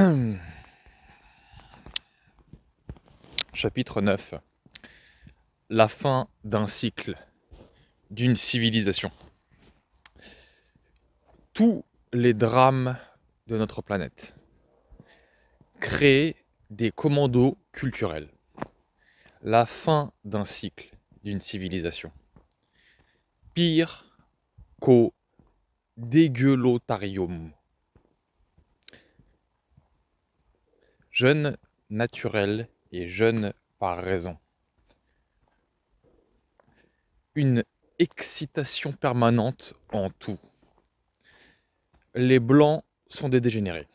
Chapitre 9. La fin d'un cycle, d'une civilisation. Tous les drames de notre planète créent des commandos culturels. La fin d'un cycle, d'une civilisation. Pire qu'au dégueulotarium Jeune naturel et jeune par raison. Une excitation permanente en tout. Les blancs sont des dégénérés.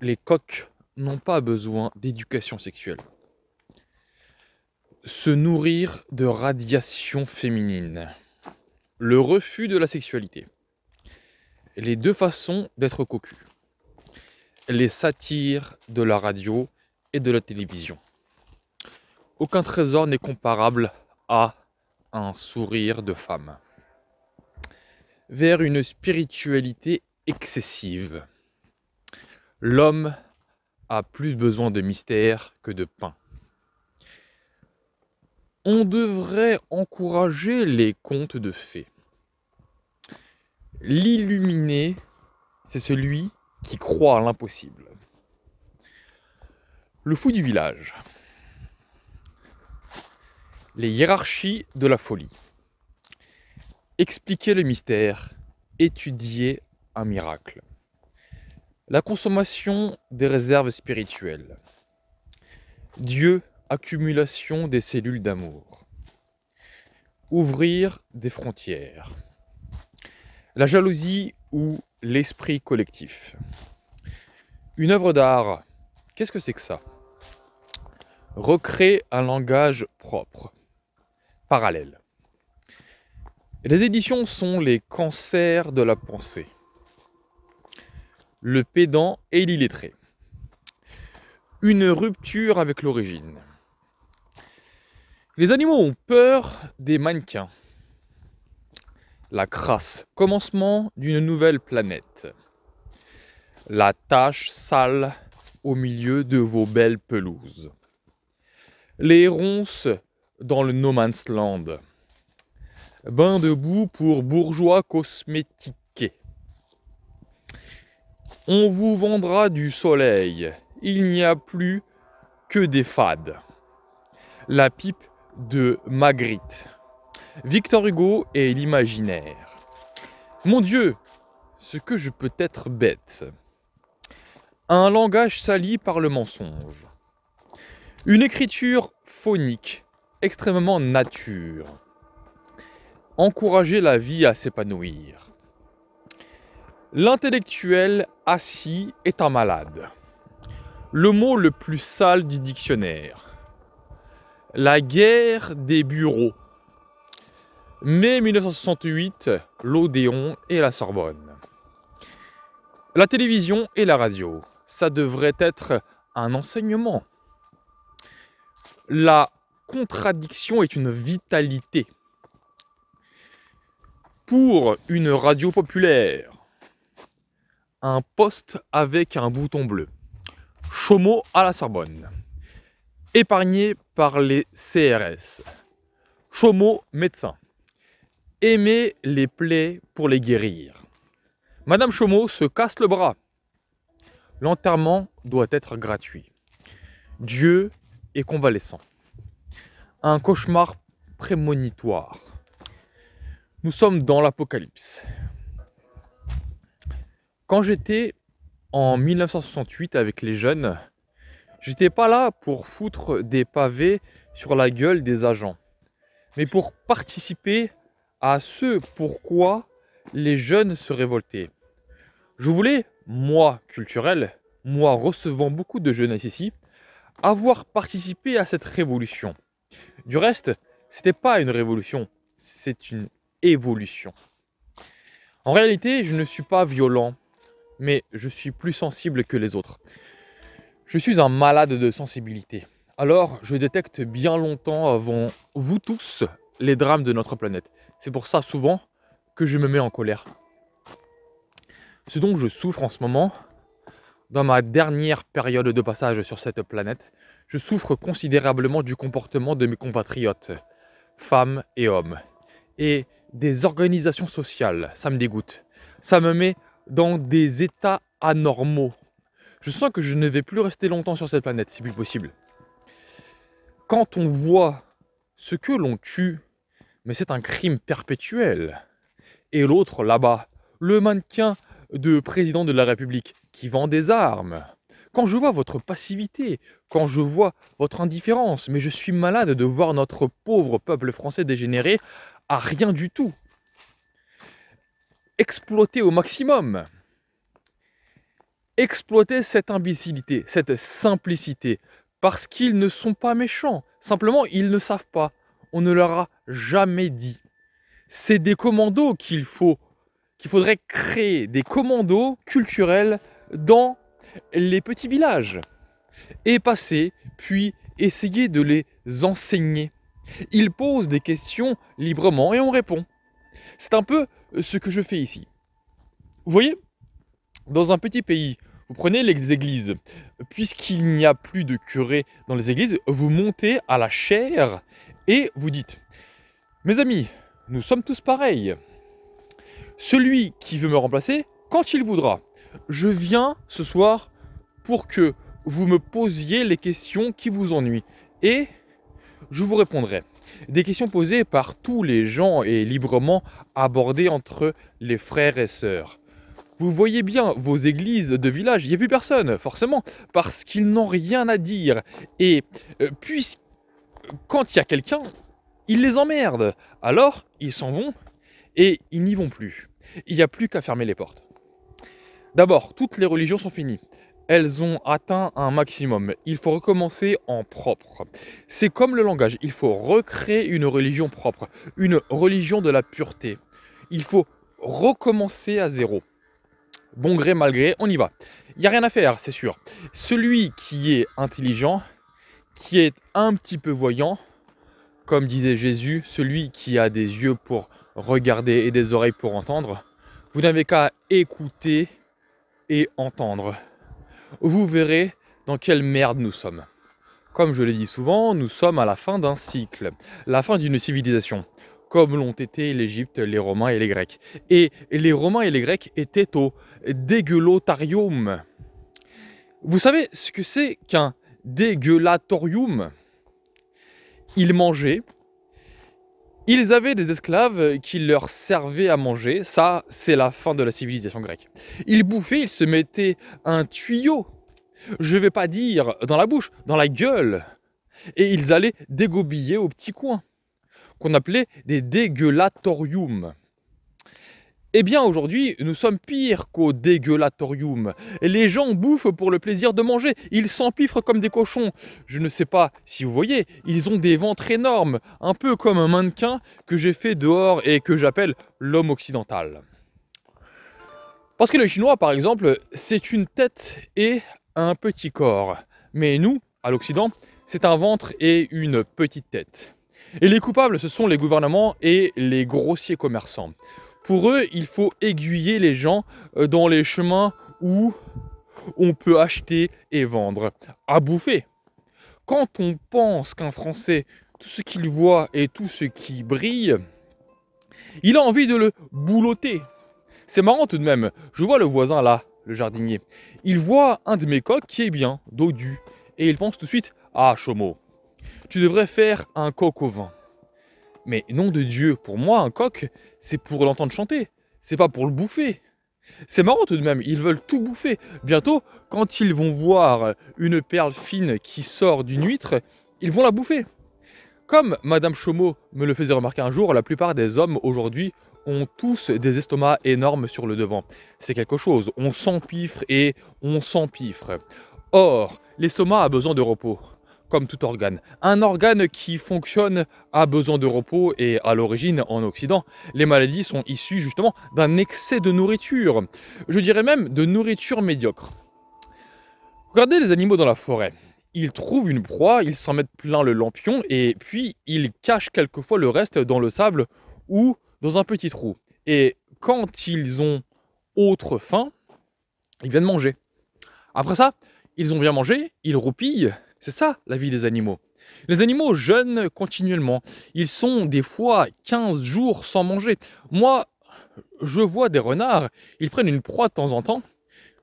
Les coqs n'ont pas besoin d'éducation sexuelle. Se nourrir de radiation féminine. Le refus de la sexualité. Les deux façons d'être cocu les satires de la radio et de la télévision. Aucun trésor n'est comparable à un sourire de femme. Vers une spiritualité excessive. L'homme a plus besoin de mystère que de pain. On devrait encourager les contes de fées. L'illuminé, c'est celui qui croient à l'impossible. Le fou du village. Les hiérarchies de la folie. Expliquer le mystère. Étudier un miracle. La consommation des réserves spirituelles. Dieu, accumulation des cellules d'amour. Ouvrir des frontières. La jalousie ou l'esprit collectif. Une œuvre d'art, qu'est-ce que c'est que ça Recréer un langage propre, parallèle. Les éditions sont les cancers de la pensée. Le pédant et l'illettré. Une rupture avec l'origine. Les animaux ont peur des mannequins la crasse. Commencement d'une nouvelle planète. La tache sale au milieu de vos belles pelouses. Les ronces dans le no man's land. Bain de boue pour bourgeois cosmétiqués. On vous vendra du soleil. Il n'y a plus que des fades. La pipe de Magritte. Victor Hugo et l'imaginaire. Mon Dieu, ce que je peux être bête. Un langage sali par le mensonge. Une écriture phonique, extrêmement nature. Encourager la vie à s'épanouir. L'intellectuel assis est un malade. Le mot le plus sale du dictionnaire. La guerre des bureaux. Mais 1968, l'Odéon et la Sorbonne. La télévision et la radio, ça devrait être un enseignement. La contradiction est une vitalité. Pour une radio populaire, un poste avec un bouton bleu. Chomo à la Sorbonne. Épargné par les CRS. Chomo médecin aimer les plaies pour les guérir. Madame Chaumeau se casse le bras. L'enterrement doit être gratuit. Dieu est convalescent. Un cauchemar prémonitoire. Nous sommes dans l'Apocalypse. Quand j'étais en 1968 avec les jeunes, j'étais pas là pour foutre des pavés sur la gueule des agents, mais pour participer à ce pourquoi les jeunes se révoltaient. Je voulais, moi culturel, moi recevant beaucoup de jeunesse ici, avoir participé à cette révolution. Du reste, c'était pas une révolution, c'est une évolution. En réalité, je ne suis pas violent, mais je suis plus sensible que les autres. Je suis un malade de sensibilité. Alors, je détecte bien longtemps avant vous tous les drames de notre planète. C'est pour ça souvent que je me mets en colère. Ce dont je souffre en ce moment, dans ma dernière période de passage sur cette planète, je souffre considérablement du comportement de mes compatriotes, femmes et hommes. Et des organisations sociales, ça me dégoûte. Ça me met dans des états anormaux. Je sens que je ne vais plus rester longtemps sur cette planète, si plus possible. Quand on voit ce que l'on tue mais c'est un crime perpétuel. Et l'autre là-bas, le mannequin de président de la République qui vend des armes. Quand je vois votre passivité, quand je vois votre indifférence, mais je suis malade de voir notre pauvre peuple français dégénéré à rien du tout. Exploiter au maximum. Exploiter cette imbécilité, cette simplicité, parce qu'ils ne sont pas méchants. Simplement, ils ne savent pas on ne leur a jamais dit. C'est des commandos qu'il faut, qu'il faudrait créer, des commandos culturels dans les petits villages. Et passer, puis essayer de les enseigner. Ils posent des questions librement et on répond. C'est un peu ce que je fais ici. Vous voyez, dans un petit pays, vous prenez les églises. Puisqu'il n'y a plus de curé dans les églises, vous montez à la chaire et vous dites, mes amis, nous sommes tous pareils. Celui qui veut me remplacer, quand il voudra. Je viens ce soir pour que vous me posiez les questions qui vous ennuient. Et je vous répondrai. Des questions posées par tous les gens et librement abordées entre les frères et sœurs. Vous voyez bien, vos églises de village, il n'y a plus personne, forcément, parce qu'ils n'ont rien à dire. Et euh, puisque quand il y a quelqu'un, il les emmerde. Alors, ils s'en vont et ils n'y vont plus. Il n'y a plus qu'à fermer les portes. D'abord, toutes les religions sont finies. Elles ont atteint un maximum. Il faut recommencer en propre. C'est comme le langage. Il faut recréer une religion propre, une religion de la pureté. Il faut recommencer à zéro. Bon gré, mal gré, on y va. Il n'y a rien à faire, c'est sûr. Celui qui est intelligent, qui est un petit peu voyant, comme disait Jésus, celui qui a des yeux pour regarder et des oreilles pour entendre, vous n'avez qu'à écouter et entendre. Vous verrez dans quelle merde nous sommes. Comme je l'ai dit souvent, nous sommes à la fin d'un cycle, la fin d'une civilisation, comme l'ont été l'Égypte, les Romains et les Grecs. Et les Romains et les Grecs étaient au dégueulotarium. Vous savez ce que c'est qu'un dégueulatorium. Ils mangeaient. Ils avaient des esclaves qui leur servaient à manger. Ça, c'est la fin de la civilisation grecque. Ils bouffaient, ils se mettaient un tuyau. Je vais pas dire dans la bouche, dans la gueule. Et ils allaient dégobiller au petit coin, qu'on appelait des dégueulatoriums. Eh bien aujourd'hui, nous sommes pires qu'au dégueulatorium. Les gens bouffent pour le plaisir de manger, ils s'empiffrent comme des cochons. Je ne sais pas si vous voyez, ils ont des ventres énormes, un peu comme un mannequin que j'ai fait dehors et que j'appelle l'homme occidental. Parce que le chinois, par exemple, c'est une tête et un petit corps. Mais nous, à l'Occident, c'est un ventre et une petite tête. Et les coupables, ce sont les gouvernements et les grossiers commerçants. Pour eux, il faut aiguiller les gens euh, dans les chemins où on peut acheter et vendre à bouffer. Quand on pense qu'un Français, tout ce qu'il voit et tout ce qui brille, il a envie de le boulotter. C'est marrant tout de même. Je vois le voisin là, le jardinier. Il voit un de mes coqs qui est bien, dodu, et il pense tout de suite Ah, Chomo, tu devrais faire un coq au vin. Mais nom de Dieu, pour moi, un coq, c'est pour l'entendre chanter. C'est pas pour le bouffer. C'est marrant tout de même, ils veulent tout bouffer. Bientôt, quand ils vont voir une perle fine qui sort d'une huître, ils vont la bouffer. Comme Madame Chaumot me le faisait remarquer un jour, la plupart des hommes aujourd'hui ont tous des estomacs énormes sur le devant. C'est quelque chose, on s'empiffre et on s'empiffre. Or, l'estomac a besoin de repos comme tout organe. Un organe qui fonctionne a besoin de repos et à l'origine, en Occident, les maladies sont issues justement d'un excès de nourriture. Je dirais même de nourriture médiocre. Regardez les animaux dans la forêt. Ils trouvent une proie, ils s'en mettent plein le lampion et puis ils cachent quelquefois le reste dans le sable ou dans un petit trou. Et quand ils ont autre faim, ils viennent manger. Après ça, ils ont bien mangé, ils roupillent, c'est ça la vie des animaux. Les animaux jeûnent continuellement. Ils sont des fois 15 jours sans manger. Moi, je vois des renards, ils prennent une proie de temps en temps,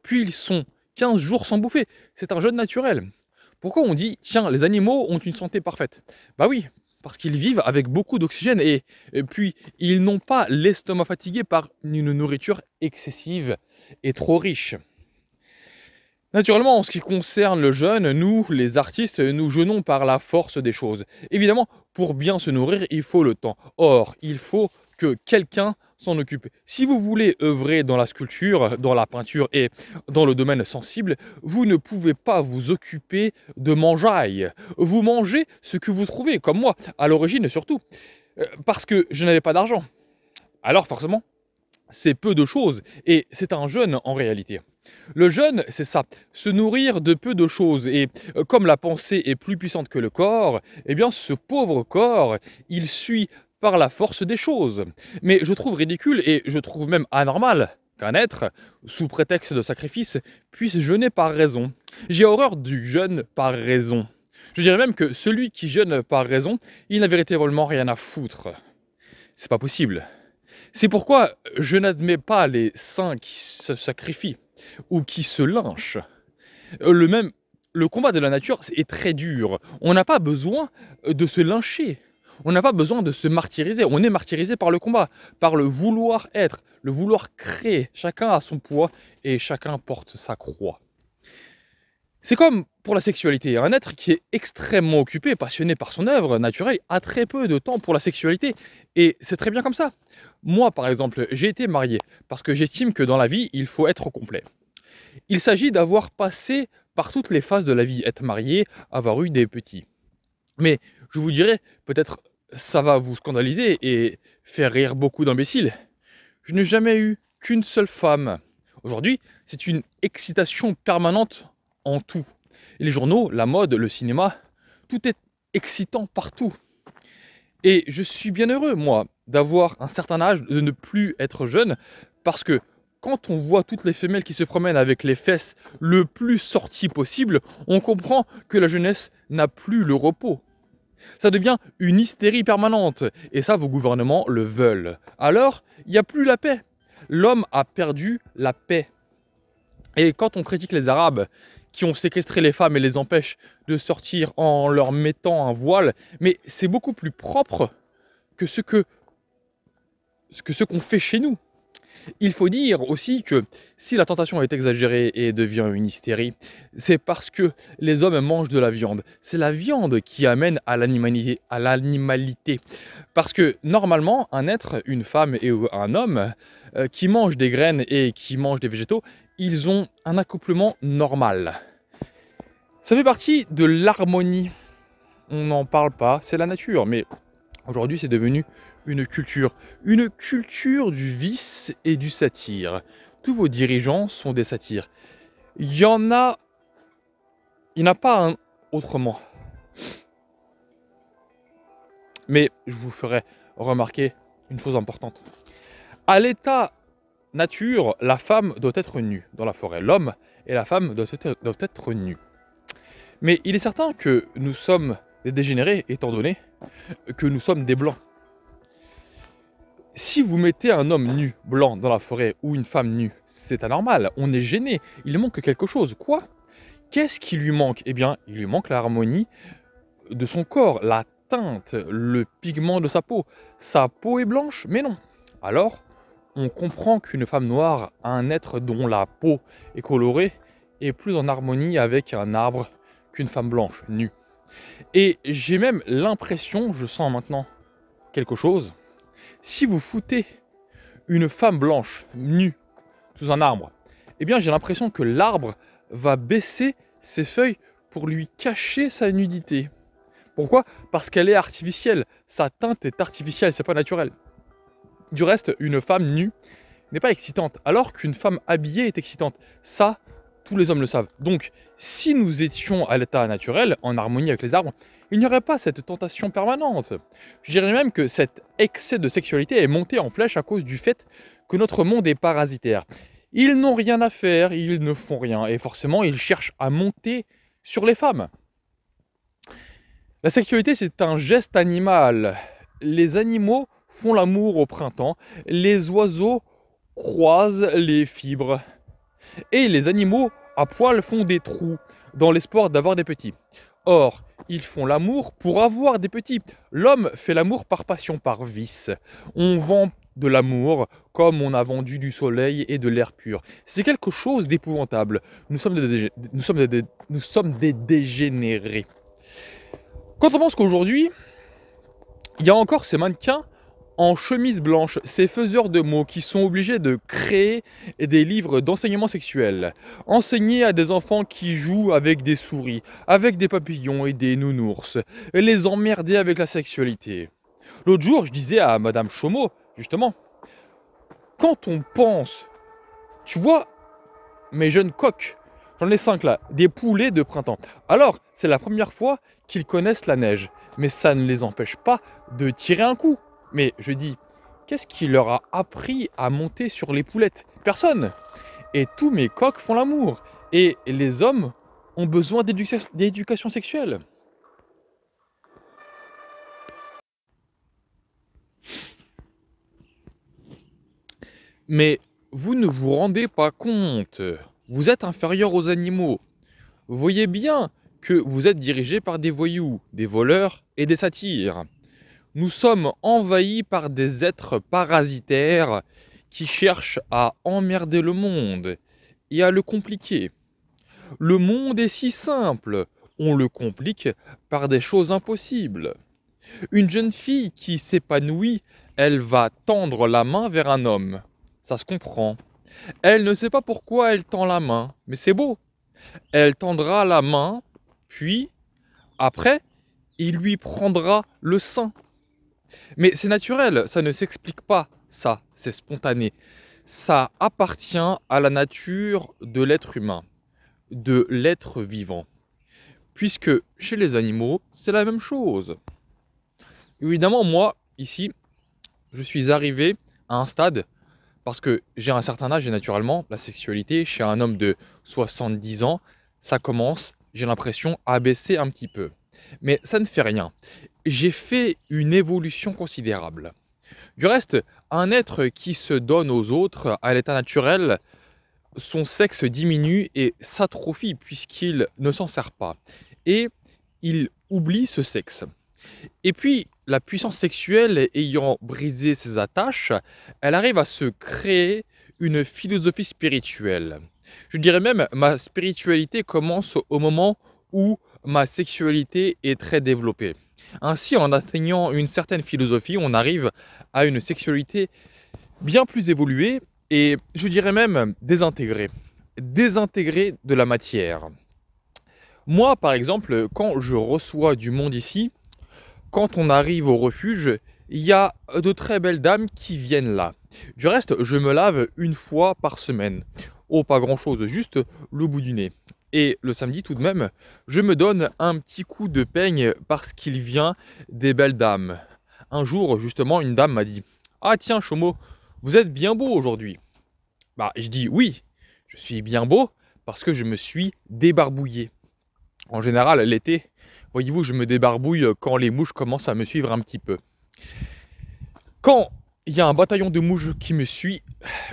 puis ils sont 15 jours sans bouffer. C'est un jeûne naturel. Pourquoi on dit, tiens, les animaux ont une santé parfaite Bah oui, parce qu'ils vivent avec beaucoup d'oxygène et, et, puis ils n'ont pas l'estomac fatigué par une nourriture excessive et trop riche. Naturellement, en ce qui concerne le jeûne, nous, les artistes, nous jeûnons par la force des choses. Évidemment, pour bien se nourrir, il faut le temps. Or, il faut que quelqu'un s'en occupe. Si vous voulez œuvrer dans la sculpture, dans la peinture et dans le domaine sensible, vous ne pouvez pas vous occuper de mangeailles. Vous mangez ce que vous trouvez, comme moi, à l'origine surtout, euh, parce que je n'avais pas d'argent. Alors forcément, c'est peu de choses et c'est un jeûne en réalité. Le jeûne, c'est ça, se nourrir de peu de choses. Et euh, comme la pensée est plus puissante que le corps, eh bien ce pauvre corps, il suit par la force des choses. Mais je trouve ridicule et je trouve même anormal qu'un être, sous prétexte de sacrifice, puisse jeûner par raison. J'ai horreur du jeûne par raison. Je dirais même que celui qui jeûne par raison, il n'a véritablement rien à foutre. C'est pas possible. C'est pourquoi je n'admets pas les saints qui se sacrifient ou qui se lynchent. Euh, le même, le combat de la nature est très dur. On n'a pas besoin de se lyncher. On n'a pas besoin de se martyriser. On est martyrisé par le combat, par le vouloir être, le vouloir créer. Chacun a son poids et chacun porte sa croix. C'est comme pour la sexualité. Un être qui est extrêmement occupé, passionné par son œuvre naturelle, a très peu de temps pour la sexualité. Et c'est très bien comme ça. Moi, par exemple, j'ai été marié parce que j'estime que dans la vie, il faut être complet. Il s'agit d'avoir passé par toutes les phases de la vie, être marié, avoir eu des petits. Mais je vous dirais, peut-être ça va vous scandaliser et faire rire beaucoup d'imbéciles. Je n'ai jamais eu qu'une seule femme. Aujourd'hui, c'est une excitation permanente en tout. les journaux, la mode, le cinéma, tout est excitant partout. Et je suis bien heureux, moi, d'avoir un certain âge, de ne plus être jeune, parce que quand on voit toutes les femelles qui se promènent avec les fesses le plus sorties possible, on comprend que la jeunesse n'a plus le repos. Ça devient une hystérie permanente, et ça vos gouvernements le veulent. Alors, il n'y a plus la paix. L'homme a perdu la paix. Et quand on critique les Arabes qui ont séquestré les femmes et les empêchent de sortir en leur mettant un voile, mais c'est beaucoup plus propre que ce que, que ce qu'on fait chez nous. Il faut dire aussi que si la tentation est exagérée et devient une hystérie, c'est parce que les hommes mangent de la viande. C'est la viande qui amène à l'animalité, Parce que normalement, un être, une femme et un homme euh, qui mangent des graines et qui mangent des végétaux, ils ont un accouplement normal. Ça fait partie de l'harmonie. On n'en parle pas, c'est la nature, mais aujourd'hui c'est devenu une culture, une culture du vice et du satire. Tous vos dirigeants sont des satires. Il y en a, il n'y en a pas un autrement. Mais je vous ferai remarquer une chose importante. À l'état nature, la femme doit être nue dans la forêt. L'homme et la femme doivent être, doivent être nus. Mais il est certain que nous sommes des dégénérés, étant donné que nous sommes des blancs. Si vous mettez un homme nu, blanc, dans la forêt ou une femme nue, c'est anormal, on est gêné, il manque quelque chose. Quoi Qu'est-ce qui lui manque Eh bien, il lui manque l'harmonie de son corps, la teinte, le pigment de sa peau. Sa peau est blanche, mais non. Alors, on comprend qu'une femme noire, un être dont la peau est colorée, est plus en harmonie avec un arbre qu'une femme blanche, nue. Et j'ai même l'impression, je sens maintenant quelque chose, si vous foutez une femme blanche nue sous un arbre, eh bien j'ai l'impression que l'arbre va baisser ses feuilles pour lui cacher sa nudité. Pourquoi Parce qu'elle est artificielle. Sa teinte est artificielle, c'est pas naturel. Du reste, une femme nue n'est pas excitante, alors qu'une femme habillée est excitante. Ça, tous les hommes le savent. Donc, si nous étions à l'état naturel, en harmonie avec les arbres, il n'y aurait pas cette tentation permanente. Je dirais même que cet excès de sexualité est monté en flèche à cause du fait que notre monde est parasitaire. Ils n'ont rien à faire, ils ne font rien, et forcément, ils cherchent à monter sur les femmes. La sexualité, c'est un geste animal. Les animaux font l'amour au printemps, les oiseaux croisent les fibres et les animaux à poil font des trous dans l'espoir d'avoir des petits. Or, ils font l'amour pour avoir des petits. L'homme fait l'amour par passion, par vice. On vend de l'amour comme on a vendu du soleil et de l'air pur. C'est quelque chose d'épouvantable. Nous, nous sommes des dégénérés. Quand on pense qu'aujourd'hui, il y a encore ces mannequins en chemise blanche ces faiseurs de mots qui sont obligés de créer des livres d'enseignement sexuel, enseigner à des enfants qui jouent avec des souris, avec des papillons et des nounours, les emmerder avec la sexualité. L'autre jour, je disais à Madame Chaumeau, justement, quand on pense, tu vois, mes jeunes coqs, j'en ai cinq là, des poulets de printemps. Alors, c'est la première fois qu'ils connaissent la neige, mais ça ne les empêche pas de tirer un coup mais je dis, qu'est-ce qui leur a appris à monter sur les poulettes Personne Et tous mes coqs font l'amour. Et les hommes ont besoin d'éducation sexuelle. Mais vous ne vous rendez pas compte. Vous êtes inférieur aux animaux. Voyez bien que vous êtes dirigé par des voyous, des voleurs et des satires nous sommes envahis par des êtres parasitaires qui cherchent à emmerder le monde et à le compliquer. Le monde est si simple, on le complique par des choses impossibles. Une jeune fille qui s'épanouit, elle va tendre la main vers un homme. Ça se comprend. Elle ne sait pas pourquoi elle tend la main, mais c'est beau. Elle tendra la main, puis, après, il lui prendra le sein. Mais c'est naturel, ça ne s'explique pas, ça, c'est spontané. Ça appartient à la nature de l'être humain, de l'être vivant. Puisque chez les animaux, c'est la même chose. Évidemment, moi, ici, je suis arrivé à un stade, parce que j'ai un certain âge et naturellement, la sexualité, chez un homme de 70 ans, ça commence, j'ai l'impression, à baisser un petit peu. Mais ça ne fait rien j'ai fait une évolution considérable. Du reste, un être qui se donne aux autres à l'état naturel, son sexe diminue et s'atrophie puisqu'il ne s'en sert pas. Et il oublie ce sexe. Et puis, la puissance sexuelle ayant brisé ses attaches, elle arrive à se créer une philosophie spirituelle. Je dirais même, ma spiritualité commence au moment où ma sexualité est très développée. Ainsi, en atteignant une certaine philosophie, on arrive à une sexualité bien plus évoluée et je dirais même désintégrée. Désintégrée de la matière. Moi, par exemple, quand je reçois du monde ici, quand on arrive au refuge, il y a de très belles dames qui viennent là. Du reste, je me lave une fois par semaine. Oh, pas grand-chose, juste le bout du nez. Et le samedi, tout de même, je me donne un petit coup de peigne parce qu'il vient des belles dames. Un jour, justement, une dame m'a dit Ah, tiens, Chomo, vous êtes bien beau aujourd'hui. Bah, je dis Oui, je suis bien beau parce que je me suis débarbouillé. En général, l'été, voyez-vous, je me débarbouille quand les mouches commencent à me suivre un petit peu. Quand il y a un bataillon de mouches qui me suit,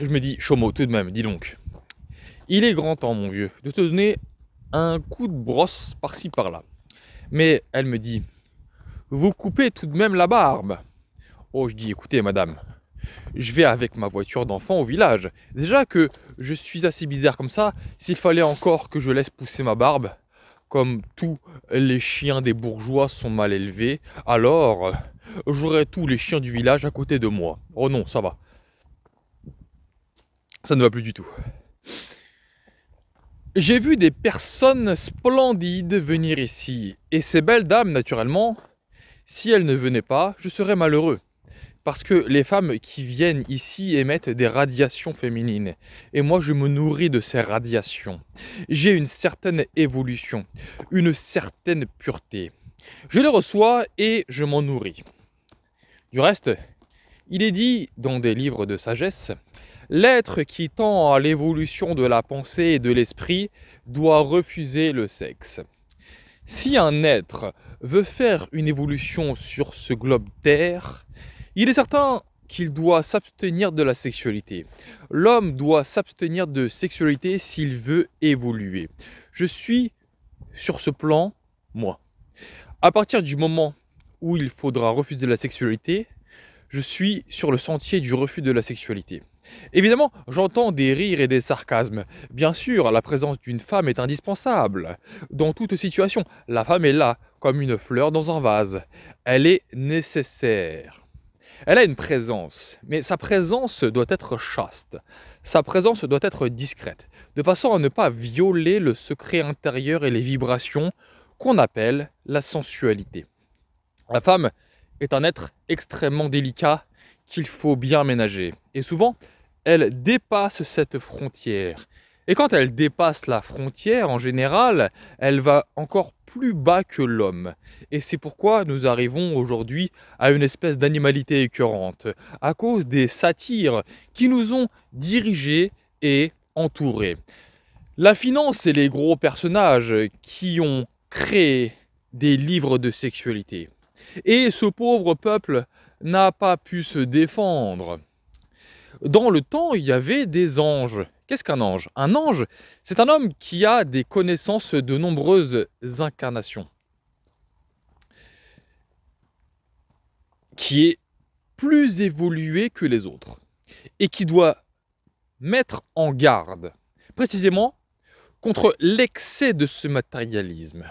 je me dis Chomo, tout de même, dis donc. Il est grand temps, mon vieux, de te donner un coup de brosse par-ci par-là. Mais elle me dit Vous coupez tout de même la barbe. Oh, je dis Écoutez, madame, je vais avec ma voiture d'enfant au village. Déjà que je suis assez bizarre comme ça, s'il fallait encore que je laisse pousser ma barbe, comme tous les chiens des bourgeois sont mal élevés, alors euh, j'aurais tous les chiens du village à côté de moi. Oh non, ça va. Ça ne va plus du tout. J'ai vu des personnes splendides venir ici, et ces belles dames, naturellement, si elles ne venaient pas, je serais malheureux. Parce que les femmes qui viennent ici émettent des radiations féminines. Et moi, je me nourris de ces radiations. J'ai une certaine évolution, une certaine pureté. Je les reçois et je m'en nourris. Du reste, il est dit dans des livres de sagesse L'être qui tend à l'évolution de la pensée et de l'esprit doit refuser le sexe. Si un être veut faire une évolution sur ce globe Terre, il est certain qu'il doit s'abstenir de la sexualité. L'homme doit s'abstenir de sexualité s'il veut évoluer. Je suis sur ce plan, moi. À partir du moment où il faudra refuser la sexualité, je suis sur le sentier du refus de la sexualité. Évidemment, j'entends des rires et des sarcasmes. Bien sûr, la présence d'une femme est indispensable. Dans toute situation, la femme est là, comme une fleur dans un vase. Elle est nécessaire. Elle a une présence, mais sa présence doit être chaste. Sa présence doit être discrète, de façon à ne pas violer le secret intérieur et les vibrations qu'on appelle la sensualité. La femme est un être extrêmement délicat qu'il faut bien ménager. Et souvent, elle dépasse cette frontière. Et quand elle dépasse la frontière, en général, elle va encore plus bas que l'homme. Et c'est pourquoi nous arrivons aujourd'hui à une espèce d'animalité écœurante, à cause des satires qui nous ont dirigés et entourés. La finance et les gros personnages qui ont créé des livres de sexualité. Et ce pauvre peuple n'a pas pu se défendre. Dans le temps, il y avait des anges. Qu'est-ce qu'un ange Un ange, c'est un homme qui a des connaissances de nombreuses incarnations, qui est plus évolué que les autres et qui doit mettre en garde, précisément, contre l'excès de ce matérialisme.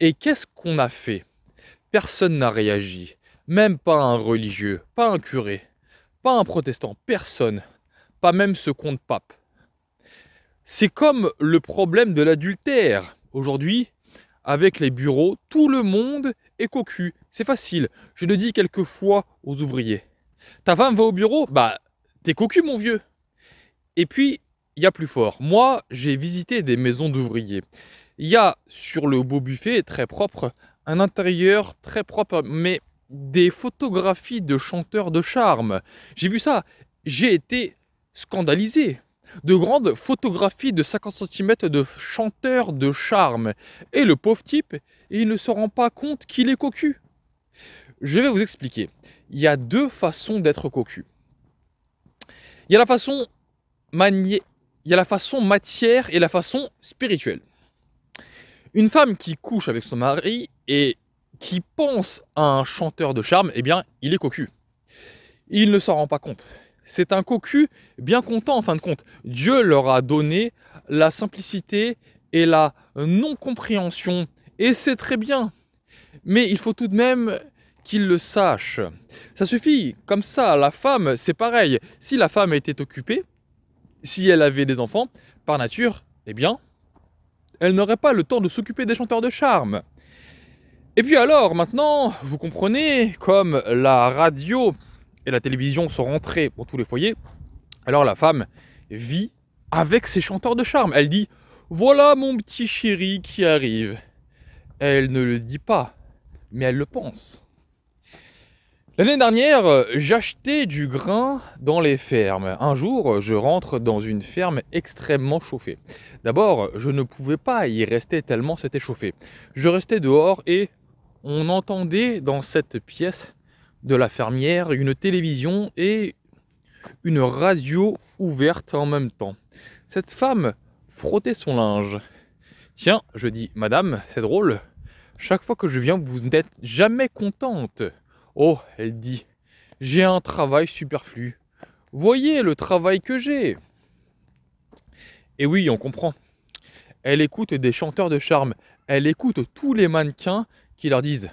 Et qu'est-ce qu'on a fait Personne n'a réagi. Même pas un religieux, pas un curé, pas un protestant, personne, pas même ce compte pape. C'est comme le problème de l'adultère. Aujourd'hui, avec les bureaux, tout le monde est cocu. C'est facile. Je le dis quelquefois aux ouvriers. Ta femme va au bureau Bah, t'es cocu, mon vieux. Et puis, il y a plus fort. Moi, j'ai visité des maisons d'ouvriers. Il y a sur le beau buffet, très propre, un intérieur très propre, mais des photographies de chanteurs de charme. J'ai vu ça, j'ai été scandalisé. De grandes photographies de 50 cm de chanteurs de charme. Et le pauvre type, il ne se rend pas compte qu'il est cocu. Je vais vous expliquer. Il y a deux façons d'être cocu. Il y a la façon manier il y a la façon matière et la façon spirituelle. Une femme qui couche avec son mari et qui pense à un chanteur de charme, eh bien, il est cocu. Il ne s'en rend pas compte. C'est un cocu bien content en fin de compte. Dieu leur a donné la simplicité et la non-compréhension. Et c'est très bien. Mais il faut tout de même qu'il le sache. Ça suffit, comme ça, la femme, c'est pareil. Si la femme était occupée, si elle avait des enfants, par nature, eh bien, elle n'aurait pas le temps de s'occuper des chanteurs de charme. Et puis alors, maintenant, vous comprenez, comme la radio et la télévision sont rentrées pour tous les foyers, alors la femme vit avec ses chanteurs de charme. Elle dit Voilà mon petit chéri qui arrive. Elle ne le dit pas, mais elle le pense. L'année dernière, j'achetais du grain dans les fermes. Un jour, je rentre dans une ferme extrêmement chauffée. D'abord, je ne pouvais pas y rester tellement c'était chauffé. Je restais dehors et on entendait dans cette pièce de la fermière une télévision et une radio ouverte en même temps. Cette femme frottait son linge. Tiens, je dis, Madame, c'est drôle. Chaque fois que je viens, vous n'êtes jamais contente. Oh, elle dit, j'ai un travail superflu. Voyez le travail que j'ai. Et oui, on comprend. Elle écoute des chanteurs de charme. Elle écoute tous les mannequins leur disent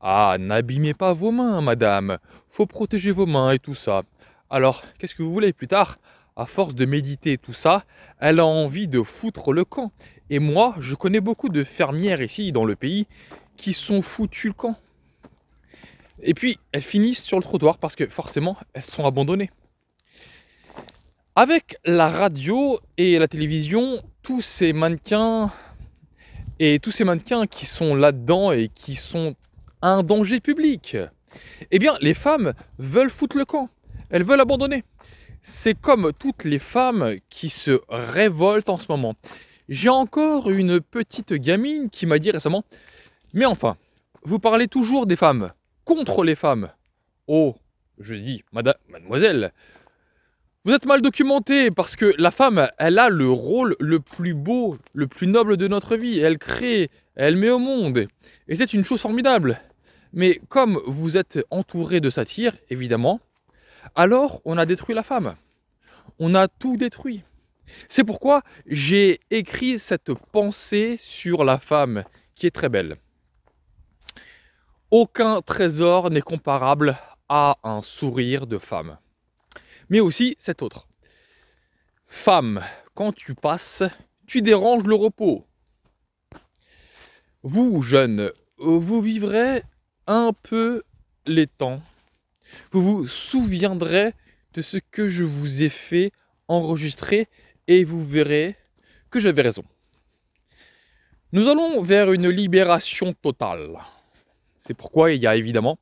Ah, n'abîmez pas vos mains, madame, faut protéger vos mains et tout ça. Alors, qu'est-ce que vous voulez plus tard à force de méditer tout ça, elle a envie de foutre le camp. Et moi, je connais beaucoup de fermières ici dans le pays qui sont foutues le camp. Et puis, elles finissent sur le trottoir parce que forcément, elles sont abandonnées. Avec la radio et la télévision, tous ces mannequins et tous ces mannequins qui sont là-dedans et qui sont un danger public, eh bien, les femmes veulent foutre le camp. Elles veulent abandonner. C'est comme toutes les femmes qui se révoltent en ce moment. J'ai encore une petite gamine qui m'a dit récemment Mais enfin, vous parlez toujours des femmes, contre les femmes. Oh, je dis, madame, mademoiselle, vous êtes mal documenté parce que la femme, elle a le rôle le plus beau, le plus noble de notre vie. Elle crée, elle met au monde. Et c'est une chose formidable. Mais comme vous êtes entouré de satire, évidemment, alors on a détruit la femme. On a tout détruit. C'est pourquoi j'ai écrit cette pensée sur la femme qui est très belle. Aucun trésor n'est comparable à un sourire de femme mais aussi cet autre. Femme, quand tu passes, tu déranges le repos. Vous, jeunes, euh, vous vivrez un peu les temps. Vous vous souviendrez de ce que je vous ai fait enregistrer et vous verrez que j'avais raison. Nous allons vers une libération totale. C'est pourquoi il y a évidemment,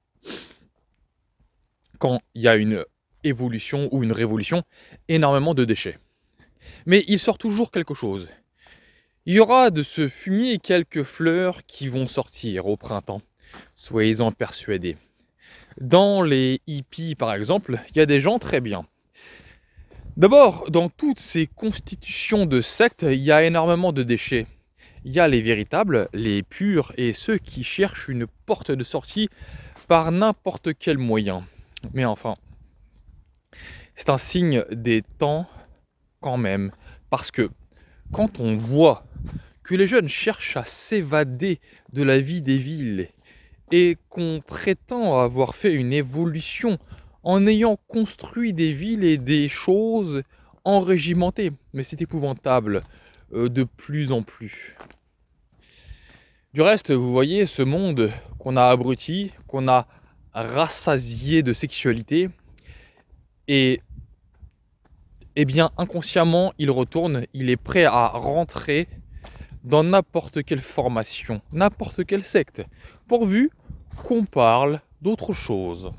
quand il y a une évolution ou une révolution, énormément de déchets. Mais il sort toujours quelque chose. Il y aura de ce fumier quelques fleurs qui vont sortir au printemps. Soyez-en persuadés. Dans les hippies, par exemple, il y a des gens très bien. D'abord, dans toutes ces constitutions de sectes, il y a énormément de déchets. Il y a les véritables, les purs et ceux qui cherchent une porte de sortie par n'importe quel moyen. Mais enfin, c'est un signe des temps quand même, parce que quand on voit que les jeunes cherchent à s'évader de la vie des villes et qu'on prétend avoir fait une évolution en ayant construit des villes et des choses enrégimentées, mais c'est épouvantable euh, de plus en plus. Du reste, vous voyez ce monde qu'on a abruti, qu'on a rassasié de sexualité, et eh bien, inconsciemment, il retourne, il est prêt à rentrer dans n'importe quelle formation, n'importe quelle secte, pourvu qu'on parle d'autre chose.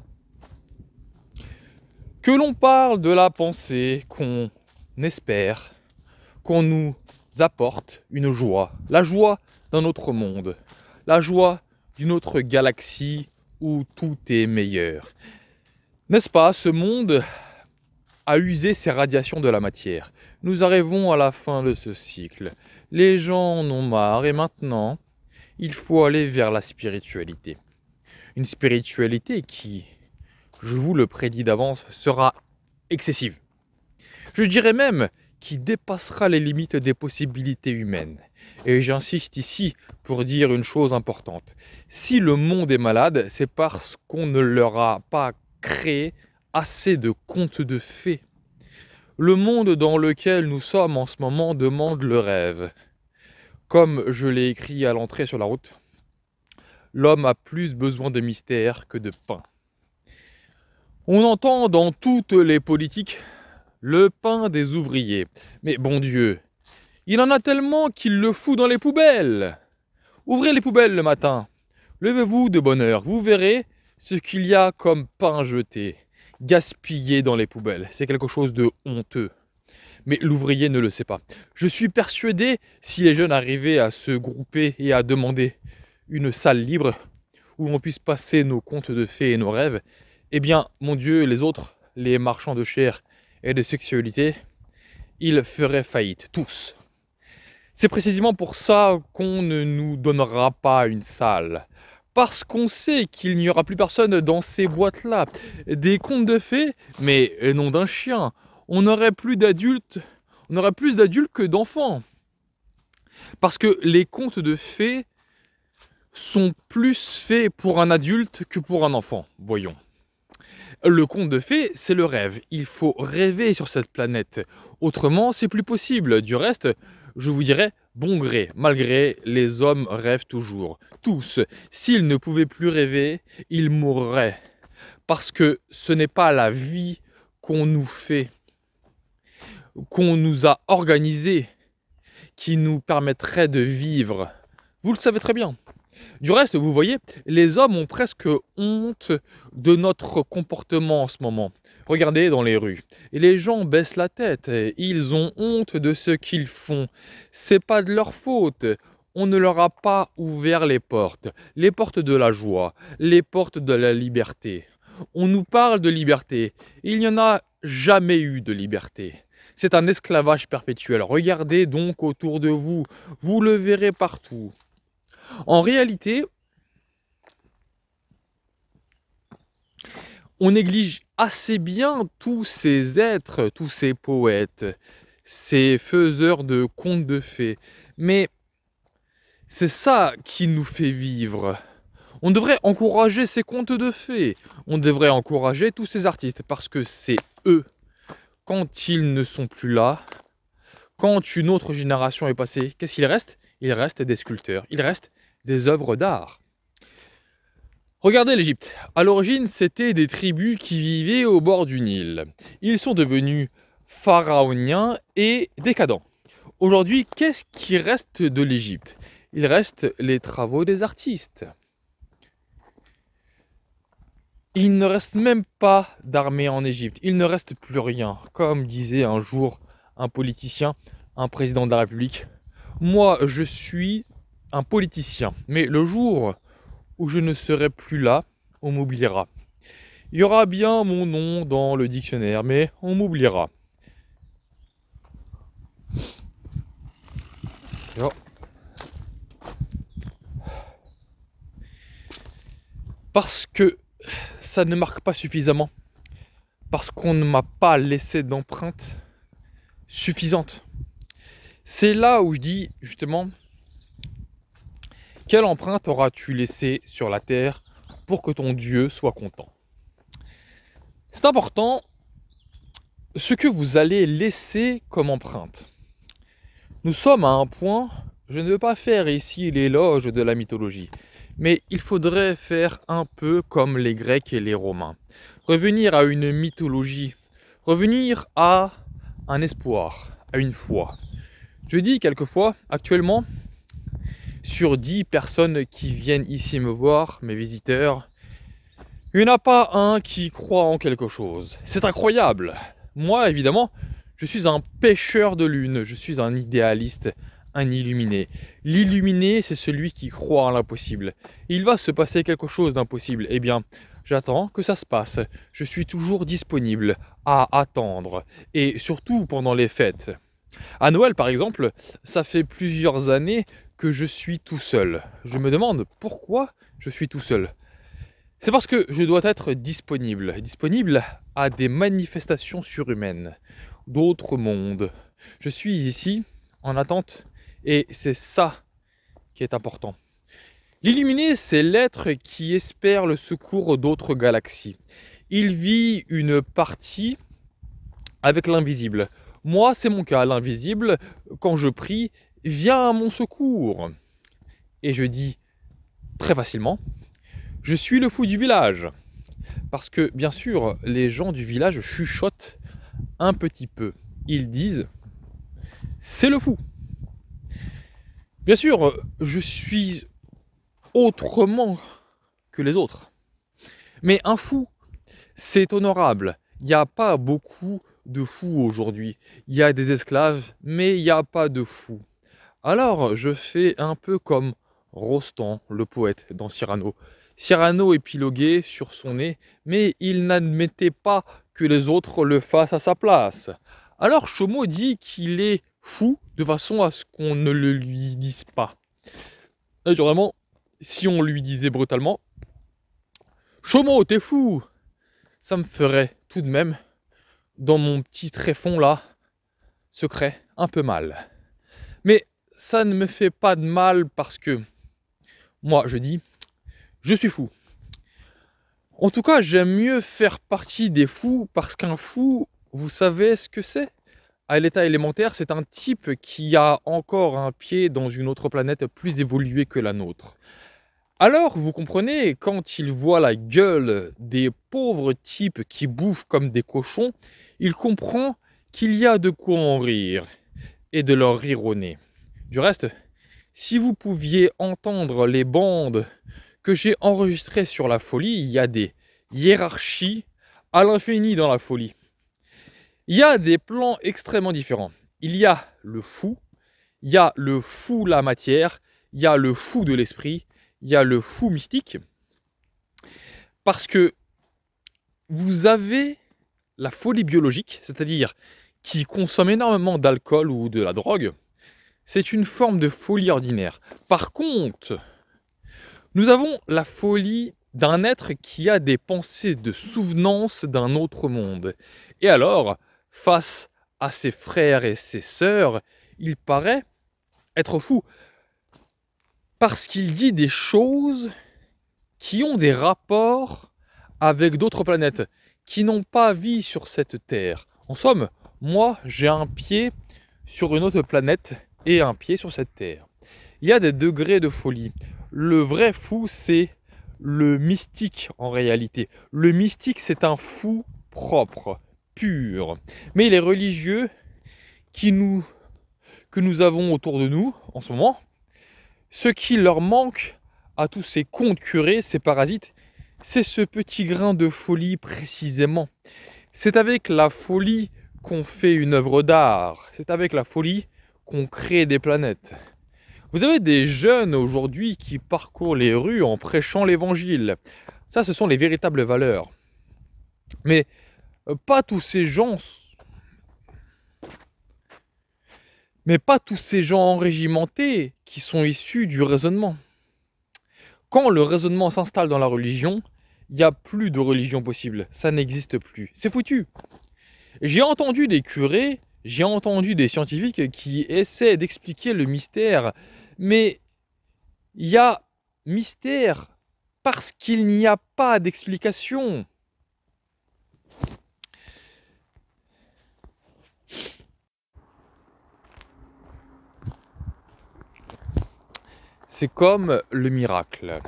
Que l'on parle de la pensée qu'on espère, qu'on nous apporte une joie, la joie d'un autre monde, la joie d'une autre galaxie où tout est meilleur, n'est-ce pas Ce monde a usé ses radiations de la matière. Nous arrivons à la fin de ce cycle. Les gens en ont marre et maintenant, il faut aller vers la spiritualité. Une spiritualité qui, je vous le prédis d'avance, sera excessive. Je dirais même qui dépassera les limites des possibilités humaines. Et j'insiste ici pour dire une chose importante. Si le monde est malade, c'est parce qu'on ne leur a pas créer assez de contes de fées. Le monde dans lequel nous sommes en ce moment demande le rêve. Comme je l'ai écrit à l'entrée sur la route, l'homme a plus besoin de mystère que de pain. On entend dans toutes les politiques le pain des ouvriers. Mais bon Dieu, il en a tellement qu'il le fout dans les poubelles. Ouvrez les poubelles le matin. Levez-vous de bonne heure. Vous verrez, ce qu'il y a comme pain jeté, gaspillé dans les poubelles. C'est quelque chose de honteux. Mais l'ouvrier ne le sait pas. Je suis persuadé, si les jeunes arrivaient à se grouper et à demander une salle libre où on puisse passer nos contes de fées et nos rêves, eh bien, mon Dieu, les autres, les marchands de chair et de sexualité, ils feraient faillite, tous. C'est précisément pour ça qu'on ne nous donnera pas une salle parce qu'on sait qu'il n'y aura plus personne dans ces boîtes-là. Des contes de fées, mais non d'un chien. On aurait plus d'adultes, on aurait plus d'adultes que d'enfants. Parce que les contes de fées sont plus faits pour un adulte que pour un enfant, voyons. Le conte de fées, c'est le rêve. Il faut rêver sur cette planète. Autrement, c'est plus possible. Du reste, je vous dirais, bon gré, malgré, les hommes rêvent toujours. Tous, s'ils ne pouvaient plus rêver, ils mourraient. Parce que ce n'est pas la vie qu'on nous fait, qu'on nous a organisée, qui nous permettrait de vivre. Vous le savez très bien. Du reste, vous voyez, les hommes ont presque honte de notre comportement en ce moment. Regardez dans les rues. Et les gens baissent la tête. Ils ont honte de ce qu'ils font. C'est pas de leur faute. On ne leur a pas ouvert les portes. Les portes de la joie. Les portes de la liberté. On nous parle de liberté. Il n'y en a jamais eu de liberté. C'est un esclavage perpétuel. Regardez donc autour de vous. Vous le verrez partout. En réalité, on néglige assez bien tous ces êtres, tous ces poètes, ces faiseurs de contes de fées. Mais c'est ça qui nous fait vivre. On devrait encourager ces contes de fées. On devrait encourager tous ces artistes parce que c'est eux, quand ils ne sont plus là, quand une autre génération est passée, qu'est-ce qu'il reste Il reste des sculpteurs, il reste des œuvres d'art. Regardez l'Égypte. À l'origine, c'était des tribus qui vivaient au bord du Nil. Ils sont devenus pharaoniens et décadents. Aujourd'hui, qu'est-ce qui reste de l'Égypte Il reste les travaux des artistes. Il ne reste même pas d'armée en Égypte. Il ne reste plus rien. Comme disait un jour un politicien, un président de la République, moi je suis un politicien. Mais le jour je ne serai plus là, on m'oubliera. Il y aura bien mon nom dans le dictionnaire, mais on m'oubliera. Parce que ça ne marque pas suffisamment. Parce qu'on ne m'a pas laissé d'empreinte suffisante. C'est là où je dis justement, quelle empreinte auras-tu laissé sur la terre pour que ton Dieu soit content C'est important ce que vous allez laisser comme empreinte. Nous sommes à un point, je ne veux pas faire ici l'éloge de la mythologie, mais il faudrait faire un peu comme les Grecs et les Romains. Revenir à une mythologie, revenir à un espoir, à une foi. Je dis quelquefois, actuellement, sur dix personnes qui viennent ici me voir, mes visiteurs, il n'y en a pas un qui croit en quelque chose. C'est incroyable. Moi, évidemment, je suis un pêcheur de lune, je suis un idéaliste, un illuminé. L'illuminé, c'est celui qui croit en l'impossible. Il va se passer quelque chose d'impossible. Eh bien, j'attends que ça se passe. Je suis toujours disponible à attendre. Et surtout pendant les fêtes. À Noël, par exemple, ça fait plusieurs années je suis tout seul. Je me demande pourquoi je suis tout seul. C'est parce que je dois être disponible, disponible à des manifestations surhumaines, d'autres mondes. Je suis ici en attente et c'est ça qui est important. L'illuminé, c'est l'être qui espère le secours d'autres galaxies. Il vit une partie avec l'invisible. Moi, c'est mon cas, l'invisible, quand je prie, Viens à mon secours Et je dis très facilement Je suis le fou du village Parce que, bien sûr, les gens du village chuchotent un petit peu. Ils disent C'est le fou Bien sûr, je suis autrement que les autres. Mais un fou, c'est honorable. Il n'y a pas beaucoup de fous aujourd'hui. Il y a des esclaves, mais il n'y a pas de fous. Alors, je fais un peu comme Rostand, le poète, dans Cyrano. Cyrano épiloguait sur son nez, mais il n'admettait pas que les autres le fassent à sa place. Alors Chomo dit qu'il est fou de façon à ce qu'on ne le lui dise pas. Naturellement, si on lui disait brutalement Chomo, t'es fou Ça me ferait tout de même, dans mon petit tréfonds là, secret, un peu mal. Mais ça ne me fait pas de mal parce que moi je dis je suis fou. En tout cas, j'aime mieux faire partie des fous parce qu'un fou, vous savez ce que c'est À l'état élémentaire, c'est un type qui a encore un pied dans une autre planète plus évoluée que la nôtre. Alors, vous comprenez, quand il voit la gueule des pauvres types qui bouffent comme des cochons, il comprend qu'il y a de quoi en rire et de leur rire au nez. Du reste, si vous pouviez entendre les bandes que j'ai enregistrées sur la folie, il y a des hiérarchies à l'infini dans la folie. Il y a des plans extrêmement différents. Il y a le fou, il y a le fou la matière, il y a le fou de l'esprit, il y a le fou mystique. Parce que vous avez la folie biologique, c'est-à-dire qui consomme énormément d'alcool ou de la drogue, c'est une forme de folie ordinaire. Par contre, nous avons la folie d'un être qui a des pensées de souvenance d'un autre monde. Et alors, face à ses frères et ses sœurs, il paraît être fou parce qu'il dit des choses qui ont des rapports avec d'autres planètes, qui n'ont pas vie sur cette Terre. En somme, moi, j'ai un pied sur une autre planète et un pied sur cette terre. Il y a des degrés de folie. Le vrai fou, c'est le mystique en réalité. Le mystique, c'est un fou propre, pur. Mais les religieux qui nous, que nous avons autour de nous en ce moment, ce qui leur manque à tous ces contes curés, ces parasites, c'est ce petit grain de folie précisément. C'est avec la folie qu'on fait une œuvre d'art. C'est avec la folie qu'on des planètes. Vous avez des jeunes aujourd'hui qui parcourent les rues en prêchant l'évangile. Ça, ce sont les véritables valeurs. Mais euh, pas tous ces gens. Mais pas tous ces gens enrégimentés qui sont issus du raisonnement. Quand le raisonnement s'installe dans la religion, il n'y a plus de religion possible. Ça n'existe plus. C'est foutu. J'ai entendu des curés j'ai entendu des scientifiques qui essaient d'expliquer le mystère, mais il y a mystère parce qu'il n'y a pas d'explication. C'est comme le miracle.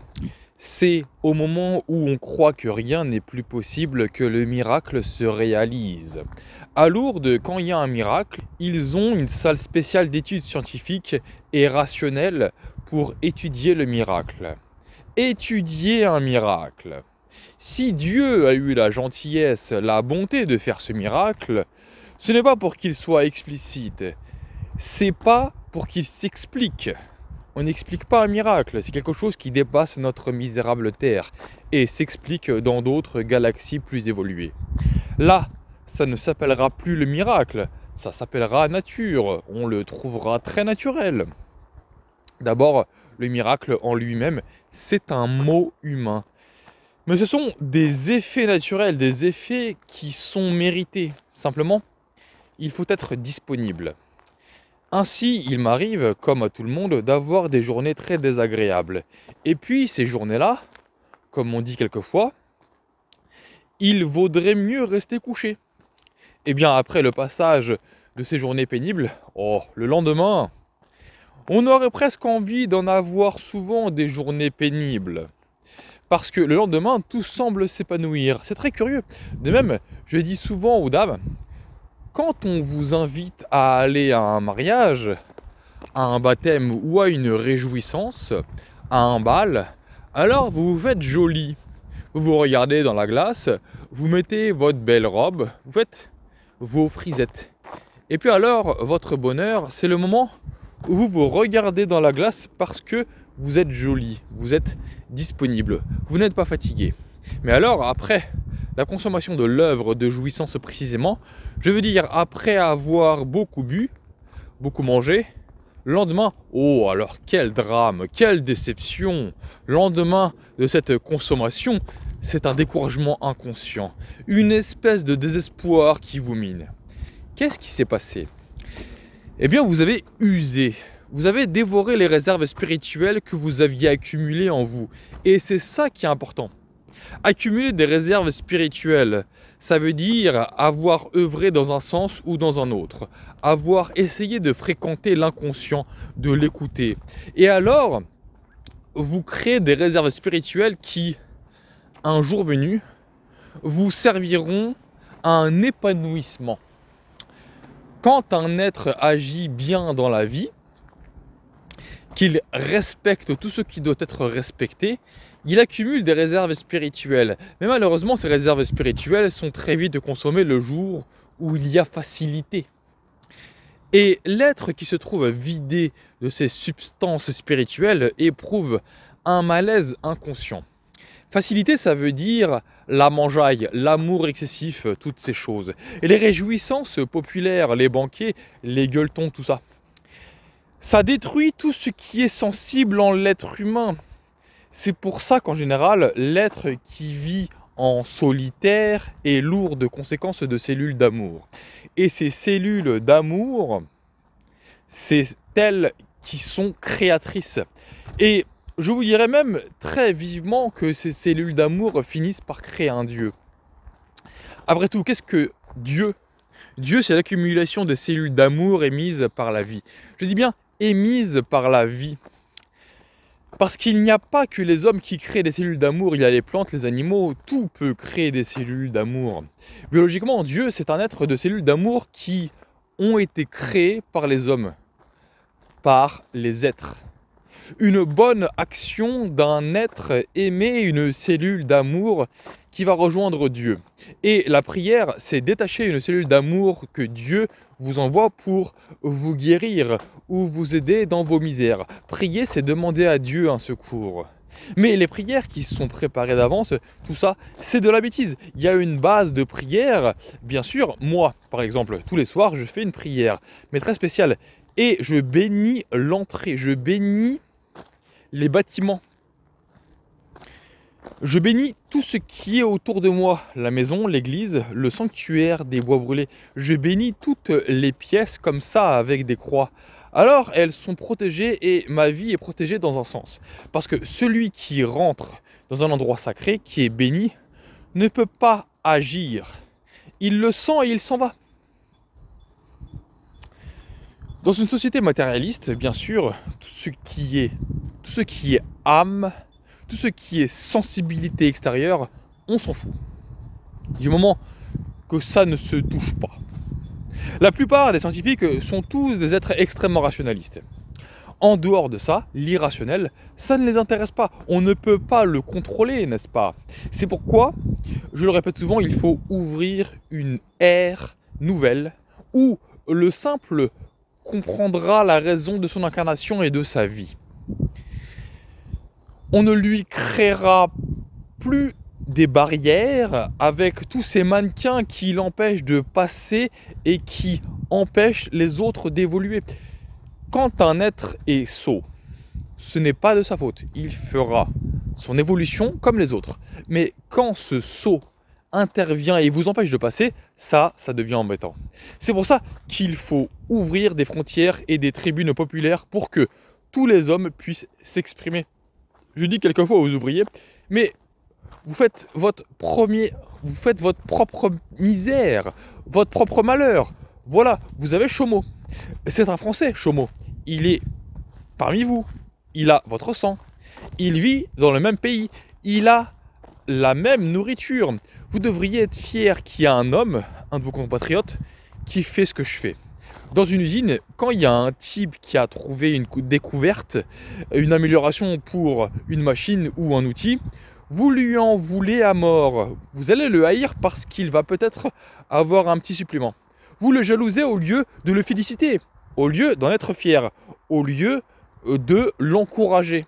C'est au moment où on croit que rien n'est plus possible que le miracle se réalise. À Lourdes, quand il y a un miracle, ils ont une salle spéciale d'études scientifiques et rationnelles pour étudier le miracle. Étudier un miracle. Si Dieu a eu la gentillesse, la bonté de faire ce miracle, ce n'est pas pour qu'il soit explicite, c'est pas pour qu'il s'explique. On n'explique pas un miracle, c'est quelque chose qui dépasse notre misérable Terre et s'explique dans d'autres galaxies plus évoluées. Là, ça ne s'appellera plus le miracle, ça s'appellera nature, on le trouvera très naturel. D'abord, le miracle en lui-même, c'est un mot humain. Mais ce sont des effets naturels, des effets qui sont mérités. Simplement, il faut être disponible. Ainsi, il m'arrive, comme à tout le monde, d'avoir des journées très désagréables. Et puis, ces journées-là, comme on dit quelquefois, il vaudrait mieux rester couché. Et eh bien après le passage de ces journées pénibles, oh, le lendemain, on aurait presque envie d'en avoir souvent des journées pénibles. Parce que le lendemain, tout semble s'épanouir. C'est très curieux. De même, je dis souvent aux dames, quand on vous invite à aller à un mariage, à un baptême ou à une réjouissance, à un bal, alors vous vous faites jolie. Vous vous regardez dans la glace, vous mettez votre belle robe, vous faites vos frisettes. Et puis alors, votre bonheur, c'est le moment où vous vous regardez dans la glace parce que vous êtes joli, vous êtes disponible, vous n'êtes pas fatigué. Mais alors, après la consommation de l'œuvre de jouissance précisément, je veux dire, après avoir beaucoup bu, beaucoup mangé, Lendemain, oh alors quel drame, quelle déception. Lendemain de cette consommation, c'est un découragement inconscient, une espèce de désespoir qui vous mine. Qu'est-ce qui s'est passé Eh bien, vous avez usé, vous avez dévoré les réserves spirituelles que vous aviez accumulées en vous. Et c'est ça qui est important. Accumuler des réserves spirituelles, ça veut dire avoir œuvré dans un sens ou dans un autre, avoir essayé de fréquenter l'inconscient, de l'écouter. Et alors, vous créez des réserves spirituelles qui, un jour venu, vous serviront à un épanouissement. Quand un être agit bien dans la vie, qu'il respecte tout ce qui doit être respecté, il accumule des réserves spirituelles. Mais malheureusement, ces réserves spirituelles sont très vite consommées le jour où il y a facilité. Et l'être qui se trouve vidé de ces substances spirituelles éprouve un malaise inconscient. Facilité, ça veut dire la mangeaille, l'amour excessif, toutes ces choses. Et les réjouissances populaires, les banquets, les gueuletons, tout ça. Ça détruit tout ce qui est sensible en l'être humain. C'est pour ça qu'en général, l'être qui vit en solitaire est lourd de conséquences de cellules d'amour. Et ces cellules d'amour, c'est elles qui sont créatrices. Et je vous dirais même très vivement que ces cellules d'amour finissent par créer un Dieu. Après tout, qu'est-ce que Dieu Dieu, c'est l'accumulation des cellules d'amour émises par la vie. Je dis bien émises par la vie. Parce qu'il n'y a pas que les hommes qui créent des cellules d'amour, il y a les plantes, les animaux, tout peut créer des cellules d'amour. Biologiquement, Dieu, c'est un être de cellules d'amour qui ont été créées par les hommes, par les êtres une bonne action d'un être aimé, une cellule d'amour qui va rejoindre Dieu. Et la prière, c'est détacher une cellule d'amour que Dieu vous envoie pour vous guérir ou vous aider dans vos misères. Prier, c'est demander à Dieu un secours. Mais les prières qui sont préparées d'avance, tout ça, c'est de la bêtise. Il y a une base de prière. Bien sûr, moi, par exemple, tous les soirs, je fais une prière, mais très spéciale. Et je bénis l'entrée, je bénis les bâtiments. Je bénis tout ce qui est autour de moi, la maison, l'église, le sanctuaire des bois brûlés. Je bénis toutes les pièces comme ça avec des croix. Alors elles sont protégées et ma vie est protégée dans un sens. Parce que celui qui rentre dans un endroit sacré, qui est béni, ne peut pas agir. Il le sent et il s'en va. Dans une société matérialiste, bien sûr, tout ce qui est, tout ce qui est âme, tout ce qui est sensibilité extérieure, on s'en fout. Du moment que ça ne se touche pas. La plupart des scientifiques sont tous des êtres extrêmement rationalistes. En dehors de ça, l'irrationnel, ça ne les intéresse pas. On ne peut pas le contrôler, n'est-ce pas C'est pourquoi, je le répète souvent, il faut ouvrir une ère nouvelle où le simple comprendra la raison de son incarnation et de sa vie. On ne lui créera plus des barrières avec tous ces mannequins qui l'empêchent de passer et qui empêchent les autres d'évoluer. Quand un être est sot, ce n'est pas de sa faute. Il fera son évolution comme les autres. Mais quand ce sot intervient et vous empêche de passer, ça, ça devient embêtant. C'est pour ça qu'il faut ouvrir des frontières et des tribunes populaires pour que tous les hommes puissent s'exprimer. Je dis quelquefois aux ouvriers, mais vous faites votre premier, vous faites votre propre misère, votre propre malheur. Voilà, vous avez Chomo. C'est un Français, Chomo. Il est parmi vous. Il a votre sang. Il vit dans le même pays. Il a la même nourriture. Vous devriez être fier qu'il y a un homme, un de vos compatriotes, qui fait ce que je fais. Dans une usine, quand il y a un type qui a trouvé une découverte, une amélioration pour une machine ou un outil, vous lui en voulez à mort. Vous allez le haïr parce qu'il va peut-être avoir un petit supplément. Vous le jalousez au lieu de le féliciter, au lieu d'en être fier, au lieu euh, de l'encourager.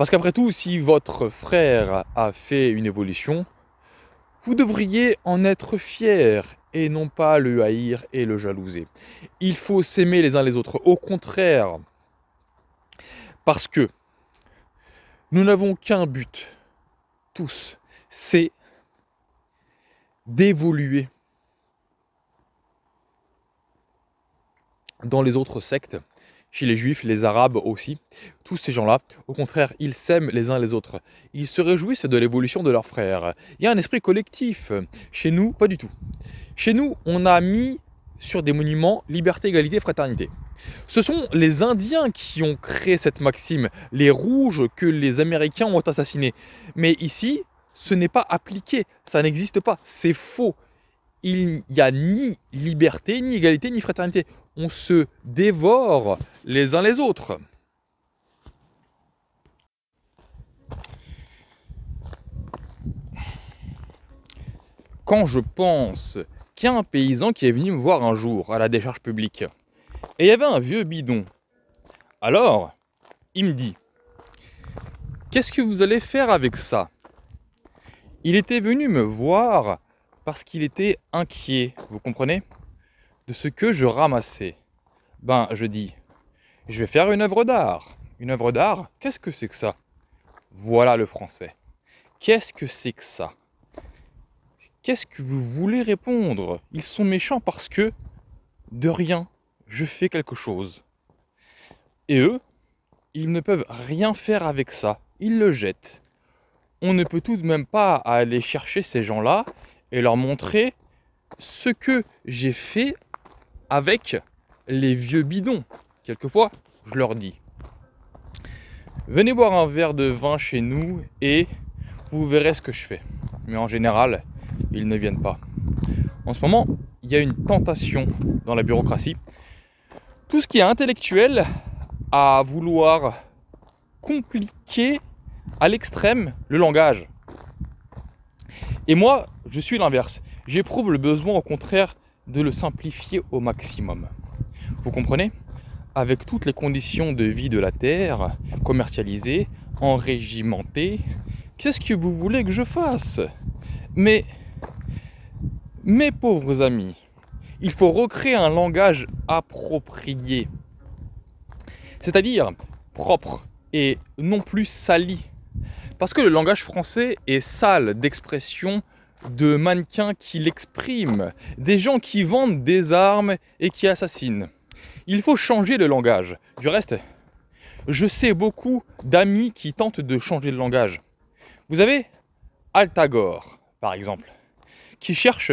Parce qu'après tout, si votre frère a fait une évolution, vous devriez en être fier et non pas le haïr et le jalouser. Il faut s'aimer les uns les autres. Au contraire, parce que nous n'avons qu'un but, tous, c'est d'évoluer dans les autres sectes, chez les juifs, les arabes aussi, tous ces gens-là, au contraire, ils s'aiment les uns les autres. Ils se réjouissent de l'évolution de leurs frères. Il y a un esprit collectif. Chez nous, pas du tout. Chez nous, on a mis sur des monuments liberté, égalité, fraternité. Ce sont les Indiens qui ont créé cette maxime, les rouges que les Américains ont assassinés. Mais ici, ce n'est pas appliqué, ça n'existe pas, c'est faux. Il n'y a ni liberté, ni égalité, ni fraternité. On se dévore les uns les autres. quand je pense qu'il y a un paysan qui est venu me voir un jour à la décharge publique, et il y avait un vieux bidon. Alors, il me dit, qu'est-ce que vous allez faire avec ça Il était venu me voir parce qu'il était inquiet, vous comprenez, de ce que je ramassais. Ben, je dis, je vais faire une œuvre d'art. Une œuvre d'art, qu'est-ce que c'est que ça Voilà le français. Qu'est-ce que c'est que ça Qu'est-ce que vous voulez répondre Ils sont méchants parce que, de rien, je fais quelque chose. Et eux, ils ne peuvent rien faire avec ça. Ils le jettent. On ne peut tout de même pas aller chercher ces gens-là et leur montrer ce que j'ai fait avec les vieux bidons. Quelquefois, je leur dis. Venez boire un verre de vin chez nous et vous verrez ce que je fais. Mais en général, ils ne viennent pas. En ce moment, il y a une tentation dans la bureaucratie. Tout ce qui est intellectuel à vouloir compliquer à l'extrême le langage. Et moi, je suis l'inverse. J'éprouve le besoin au contraire de le simplifier au maximum. Vous comprenez Avec toutes les conditions de vie de la Terre, commercialisées, enrégimentées, qu'est-ce que vous voulez que je fasse Mais mes pauvres amis, il faut recréer un langage approprié, c'est-à-dire propre et non plus sali. Parce que le langage français est sale d'expression de mannequins qui l'expriment, des gens qui vendent des armes et qui assassinent. Il faut changer le langage. Du reste, je sais beaucoup d'amis qui tentent de changer le langage. Vous avez Altagore, par exemple, qui cherche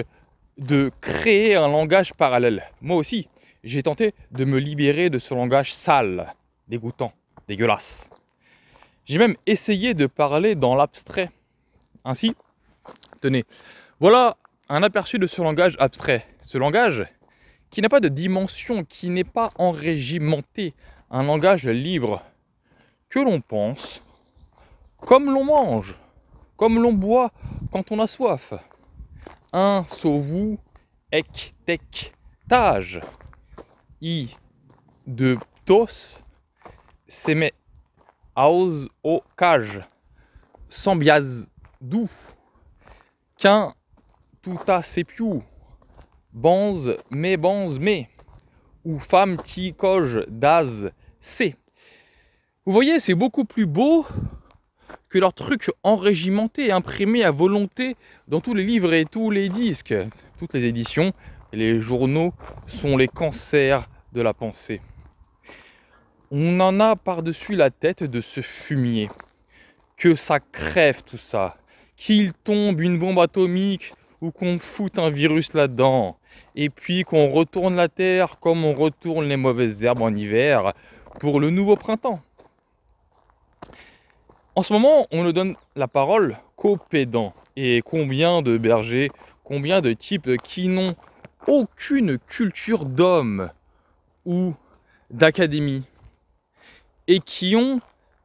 de créer un langage parallèle. Moi aussi, j'ai tenté de me libérer de ce langage sale, dégoûtant, dégueulasse. J'ai même essayé de parler dans l'abstrait. Ainsi, tenez, voilà un aperçu de ce langage abstrait. Ce langage qui n'a pas de dimension, qui n'est pas enrégimenté, un langage libre que l'on pense comme l'on mange, comme l'on boit quand on a soif un vous ek tek i de tos mais aus au cage sambiaz dou qu'un ses plus Bonze mais bonze mais ou femme ti coge daz c. Vous voyez, c'est beaucoup plus beau que leur truc enrégimentés et imprimé à volonté dans tous les livres et tous les disques, toutes les éditions, les journaux sont les cancers de la pensée. On en a par-dessus la tête de ce fumier. Que ça crève tout ça. Qu'il tombe une bombe atomique ou qu'on foute un virus là-dedans. Et puis qu'on retourne la terre comme on retourne les mauvaises herbes en hiver pour le nouveau printemps. En ce moment, on ne donne la parole qu'aux pédants. Et combien de bergers, combien de types qui n'ont aucune culture d'homme ou d'académie et qui ont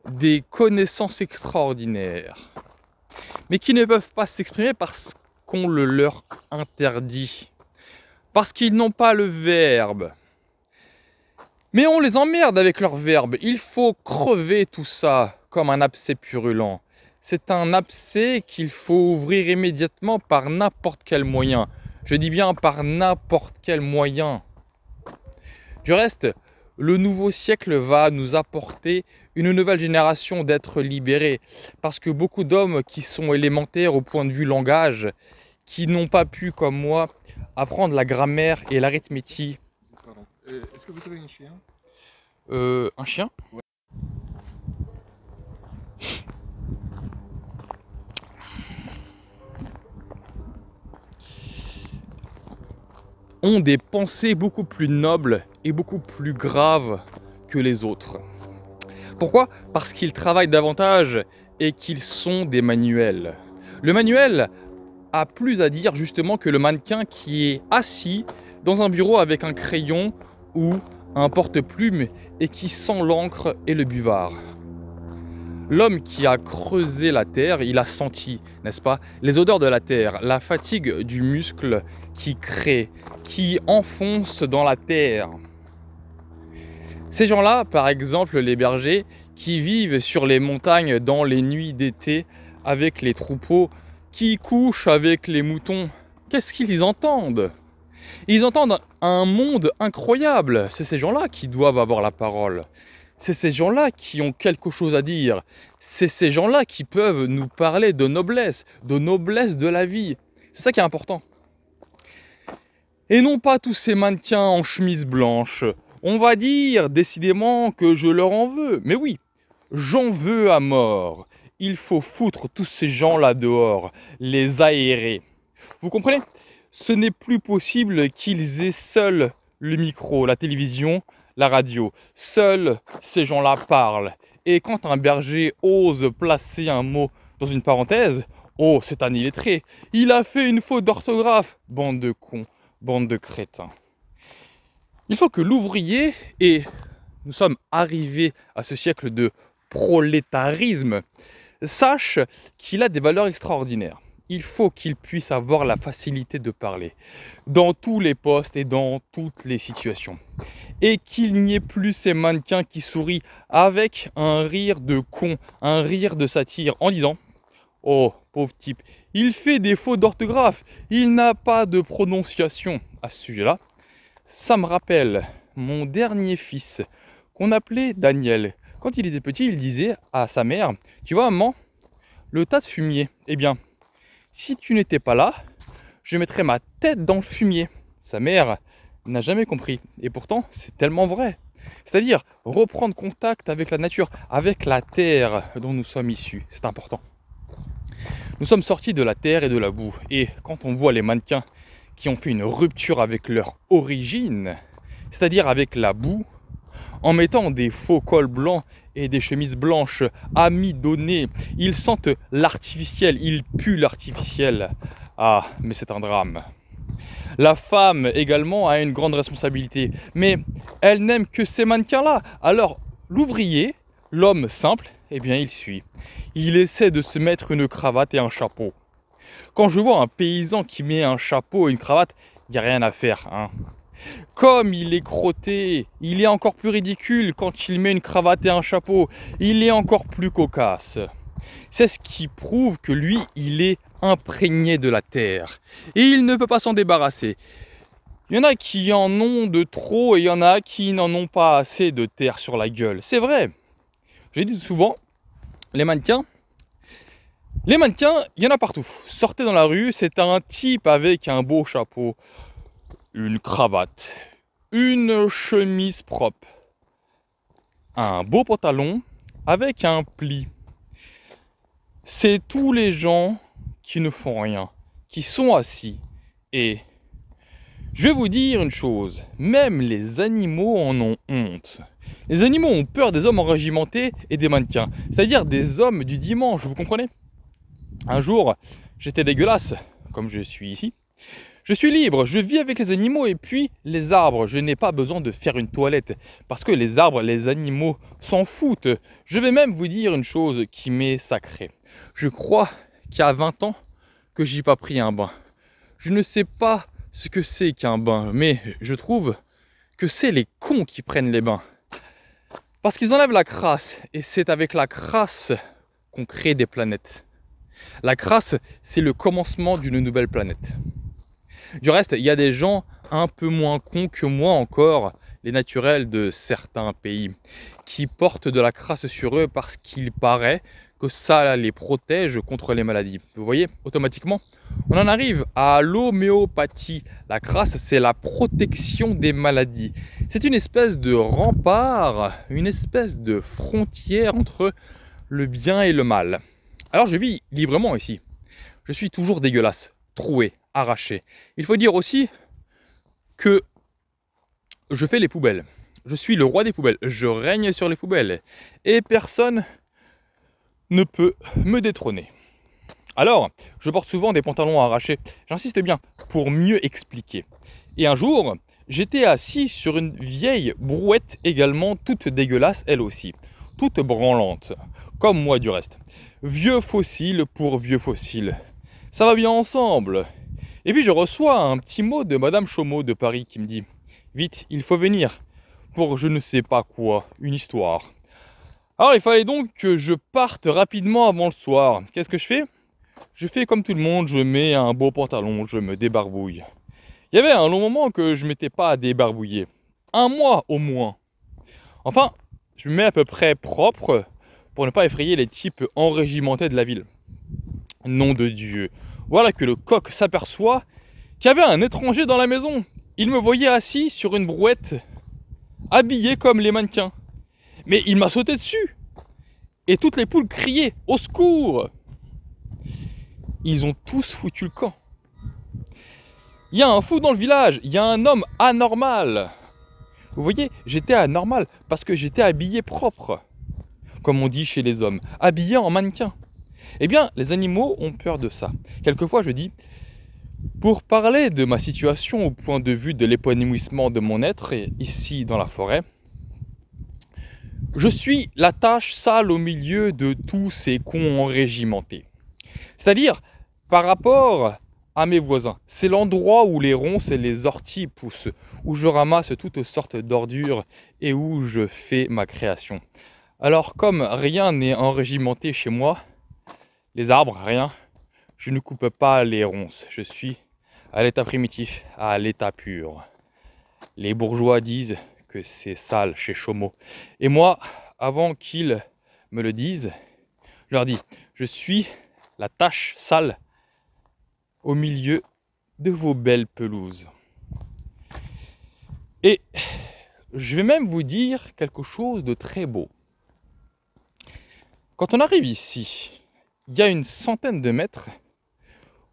des connaissances extraordinaires, mais qui ne peuvent pas s'exprimer parce qu'on le leur interdit, parce qu'ils n'ont pas le verbe, mais on les emmerde avec leur verbe. Il faut crever tout ça comme un abcès purulent. C'est un abcès qu'il faut ouvrir immédiatement par n'importe quel moyen. Je dis bien par n'importe quel moyen. Du reste, le nouveau siècle va nous apporter une nouvelle génération d'êtres libérés. Parce que beaucoup d'hommes qui sont élémentaires au point de vue langage, qui n'ont pas pu, comme moi, apprendre la grammaire et l'arithmétique, euh, est-ce que vous avez un chien euh, Un chien ouais. ont des pensées beaucoup plus nobles et beaucoup plus graves que les autres. Pourquoi Parce qu'ils travaillent davantage et qu'ils sont des manuels. Le manuel a plus à dire justement que le mannequin qui est assis dans un bureau avec un crayon ou un porte-plume et qui sent l'encre et le buvard. L'homme qui a creusé la terre, il a senti, n'est-ce pas, les odeurs de la terre, la fatigue du muscle qui crée, qui enfonce dans la terre. Ces gens-là, par exemple les bergers, qui vivent sur les montagnes dans les nuits d'été avec les troupeaux, qui couchent avec les moutons, qu'est-ce qu'ils entendent ils entendent un monde incroyable. C'est ces gens-là qui doivent avoir la parole. C'est ces gens-là qui ont quelque chose à dire. C'est ces gens-là qui peuvent nous parler de noblesse, de noblesse de la vie. C'est ça qui est important. Et non pas tous ces mannequins en chemise blanche. On va dire décidément que je leur en veux. Mais oui, j'en veux à mort. Il faut foutre tous ces gens-là dehors, les aérer. Vous comprenez ce n'est plus possible qu'ils aient seuls le micro, la télévision, la radio. Seuls ces gens-là parlent. Et quand un berger ose placer un mot dans une parenthèse, oh, c'est un illettré, il a fait une faute d'orthographe. Bande de cons, bande de crétins. Il faut que l'ouvrier, et nous sommes arrivés à ce siècle de prolétarisme, sache qu'il a des valeurs extraordinaires il faut qu'il puisse avoir la facilité de parler dans tous les postes et dans toutes les situations. Et qu'il n'y ait plus ces mannequins qui sourient avec un rire de con, un rire de satire en disant Oh, pauvre type, il fait des fautes d'orthographe, il n'a pas de prononciation à ce sujet-là. Ça me rappelle mon dernier fils qu'on appelait Daniel. Quand il était petit, il disait à sa mère Tu vois, maman, le tas de fumier, eh bien, si tu n'étais pas là, je mettrais ma tête dans le fumier. Sa mère n'a jamais compris. Et pourtant, c'est tellement vrai. C'est-à-dire reprendre contact avec la nature, avec la terre dont nous sommes issus. C'est important. Nous sommes sortis de la terre et de la boue. Et quand on voit les mannequins qui ont fait une rupture avec leur origine, c'est-à-dire avec la boue, en mettant des faux cols blancs et des chemises blanches amidonnées. Ils sentent l'artificiel, ils puent l'artificiel. Ah, mais c'est un drame. La femme également a une grande responsabilité, mais elle n'aime que ces mannequins-là. Alors l'ouvrier, l'homme simple, eh bien il suit. Il essaie de se mettre une cravate et un chapeau. Quand je vois un paysan qui met un chapeau et une cravate, il n'y a rien à faire. Hein. Comme il est crotté, il est encore plus ridicule quand il met une cravate et un chapeau. Il est encore plus cocasse. C'est ce qui prouve que lui, il est imprégné de la terre. Et il ne peut pas s'en débarrasser. Il y en a qui en ont de trop et il y en a qui n'en ont pas assez de terre sur la gueule. C'est vrai. J'ai dit souvent, les mannequins, les mannequins, il y en a partout. Sortez dans la rue, c'est un type avec un beau chapeau une cravate, une chemise propre, un beau pantalon avec un pli. C'est tous les gens qui ne font rien, qui sont assis. Et je vais vous dire une chose, même les animaux en ont honte. Les animaux ont peur des hommes enrégimentés et des mannequins, c'est-à-dire des hommes du dimanche, vous comprenez Un jour, j'étais dégueulasse, comme je suis ici. Je suis libre, je vis avec les animaux et puis les arbres. Je n'ai pas besoin de faire une toilette parce que les arbres, les animaux s'en foutent. Je vais même vous dire une chose qui m'est sacrée. Je crois qu'il y a 20 ans que j'ai pas pris un bain. Je ne sais pas ce que c'est qu'un bain, mais je trouve que c'est les cons qui prennent les bains. Parce qu'ils enlèvent la crasse et c'est avec la crasse qu'on crée des planètes. La crasse, c'est le commencement d'une nouvelle planète. Du reste, il y a des gens un peu moins cons que moi encore, les naturels de certains pays, qui portent de la crasse sur eux parce qu'il paraît que ça les protège contre les maladies. Vous voyez, automatiquement, on en arrive à l'homéopathie. La crasse, c'est la protection des maladies. C'est une espèce de rempart, une espèce de frontière entre le bien et le mal. Alors je vis librement ici. Je suis toujours dégueulasse, troué, Arraché. Il faut dire aussi que je fais les poubelles. Je suis le roi des poubelles. Je règne sur les poubelles. Et personne ne peut me détrôner. Alors, je porte souvent des pantalons arrachés. J'insiste bien, pour mieux expliquer. Et un jour, j'étais assis sur une vieille brouette également toute dégueulasse, elle aussi. Toute branlante. Comme moi du reste. Vieux fossile pour vieux fossile. Ça va bien ensemble. Et puis je reçois un petit mot de Madame Chaumeau de Paris qui me dit Vite, il faut venir pour je ne sais pas quoi, une histoire. Alors il fallait donc que je parte rapidement avant le soir. Qu'est-ce que je fais Je fais comme tout le monde, je mets un beau pantalon, je me débarbouille. Il y avait un long moment que je ne m'étais pas débarbouillé. Un mois au moins. Enfin, je me mets à peu près propre pour ne pas effrayer les types enrégimentés de la ville. Nom de Dieu voilà que le coq s'aperçoit qu'il y avait un étranger dans la maison. Il me voyait assis sur une brouette, habillé comme les mannequins. Mais il m'a sauté dessus. Et toutes les poules criaient Au secours Ils ont tous foutu le camp. Il y a un fou dans le village, il y a un homme anormal. Vous voyez, j'étais anormal parce que j'étais habillé propre, comme on dit chez les hommes, habillé en mannequin. Eh bien, les animaux ont peur de ça. Quelquefois, je dis, pour parler de ma situation au point de vue de l'épanouissement de mon être, ici dans la forêt, je suis la tâche sale au milieu de tous ces cons enrégimentés. C'est-à-dire, par rapport à mes voisins, c'est l'endroit où les ronces et les orties poussent, où je ramasse toutes sortes d'ordures et où je fais ma création. Alors comme rien n'est enrégimenté chez moi, les arbres, rien. Je ne coupe pas les ronces. Je suis à l'état primitif, à l'état pur. Les bourgeois disent que c'est sale chez Chomo. Et moi, avant qu'ils me le disent, je leur dis, je suis la tache sale au milieu de vos belles pelouses. Et je vais même vous dire quelque chose de très beau. Quand on arrive ici, il y a une centaine de mètres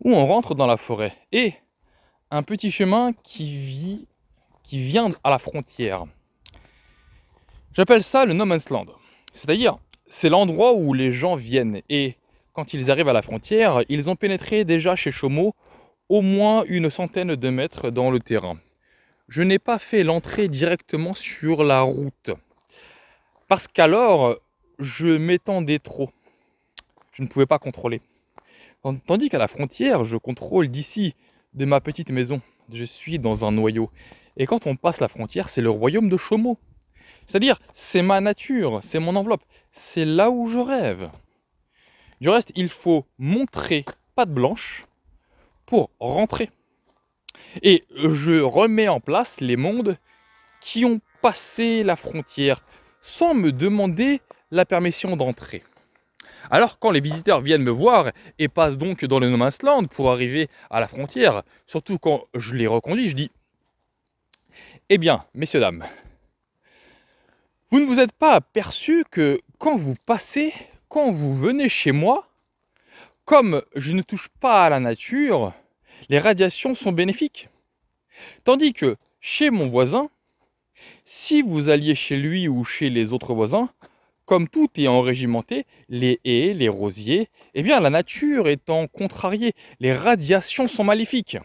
où on rentre dans la forêt et un petit chemin qui qui vient à la frontière. J'appelle ça le no man's land. C'est-à-dire, c'est l'endroit où les gens viennent et quand ils arrivent à la frontière, ils ont pénétré déjà chez Chomo au moins une centaine de mètres dans le terrain. Je n'ai pas fait l'entrée directement sur la route parce qu'alors je m'étendais trop je ne pouvais pas contrôler. Tandis qu'à la frontière, je contrôle d'ici, de ma petite maison. Je suis dans un noyau. Et quand on passe la frontière, c'est le royaume de Chaumont. C'est-à-dire, c'est ma nature, c'est mon enveloppe, c'est là où je rêve. Du reste, il faut montrer patte blanche pour rentrer. Et je remets en place les mondes qui ont passé la frontière sans me demander la permission d'entrer. Alors quand les visiteurs viennent me voir et passent donc dans le No pour arriver à la frontière, surtout quand je les reconduis, je dis Eh bien, messieurs, dames, vous ne vous êtes pas aperçu que quand vous passez, quand vous venez chez moi, comme je ne touche pas à la nature, les radiations sont bénéfiques. Tandis que chez mon voisin, si vous alliez chez lui ou chez les autres voisins, comme tout est enrégimenté, les haies, les rosiers, eh bien la nature étant contrariée, les radiations sont maléfiques.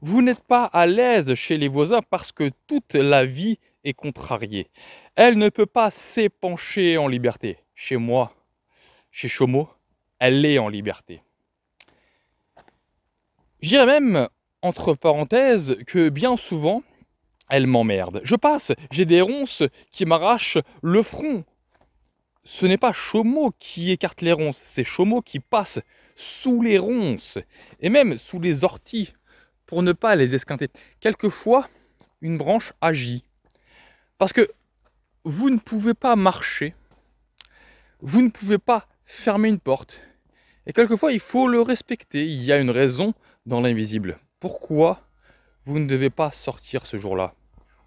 Vous n'êtes pas à l'aise chez les voisins parce que toute la vie est contrariée. Elle ne peut pas s'épancher en liberté. Chez moi, chez Chomo, elle est en liberté. J'irais même, entre parenthèses, que bien souvent, elle m'emmerde. Je passe, j'ai des ronces qui m'arrachent le front ce n'est pas Chomo qui écarte les ronces, c'est Chomo qui passe sous les ronces et même sous les orties pour ne pas les esquinter. Quelquefois, une branche agit parce que vous ne pouvez pas marcher, vous ne pouvez pas fermer une porte et quelquefois il faut le respecter. Il y a une raison dans l'invisible. Pourquoi vous ne devez pas sortir ce jour-là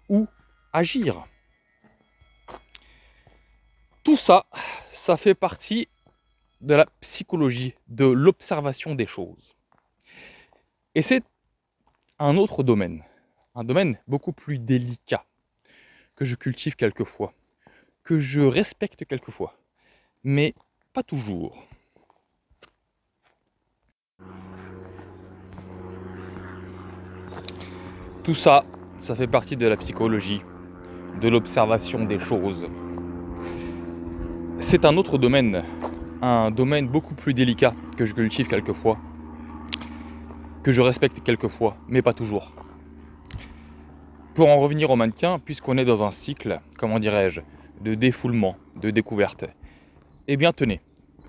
ou agir tout ça, ça fait partie de la psychologie, de l'observation des choses. Et c'est un autre domaine, un domaine beaucoup plus délicat, que je cultive quelquefois, que je respecte quelquefois, mais pas toujours. Tout ça, ça fait partie de la psychologie, de l'observation des choses. C'est un autre domaine, un domaine beaucoup plus délicat que je cultive quelquefois, que je respecte quelquefois, mais pas toujours. Pour en revenir au mannequin, puisqu'on est dans un cycle, comment dirais-je, de défoulement, de découverte, eh bien tenez,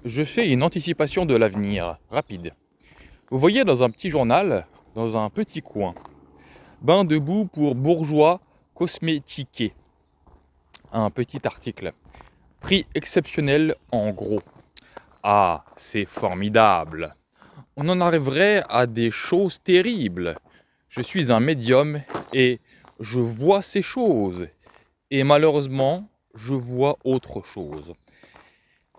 je fais une anticipation de l'avenir, rapide. Vous voyez dans un petit journal, dans un petit coin, bain debout pour bourgeois cosmétiqués. Un petit article. Prix exceptionnel en gros. Ah, c'est formidable. On en arriverait à des choses terribles. Je suis un médium et je vois ces choses. Et malheureusement, je vois autre chose.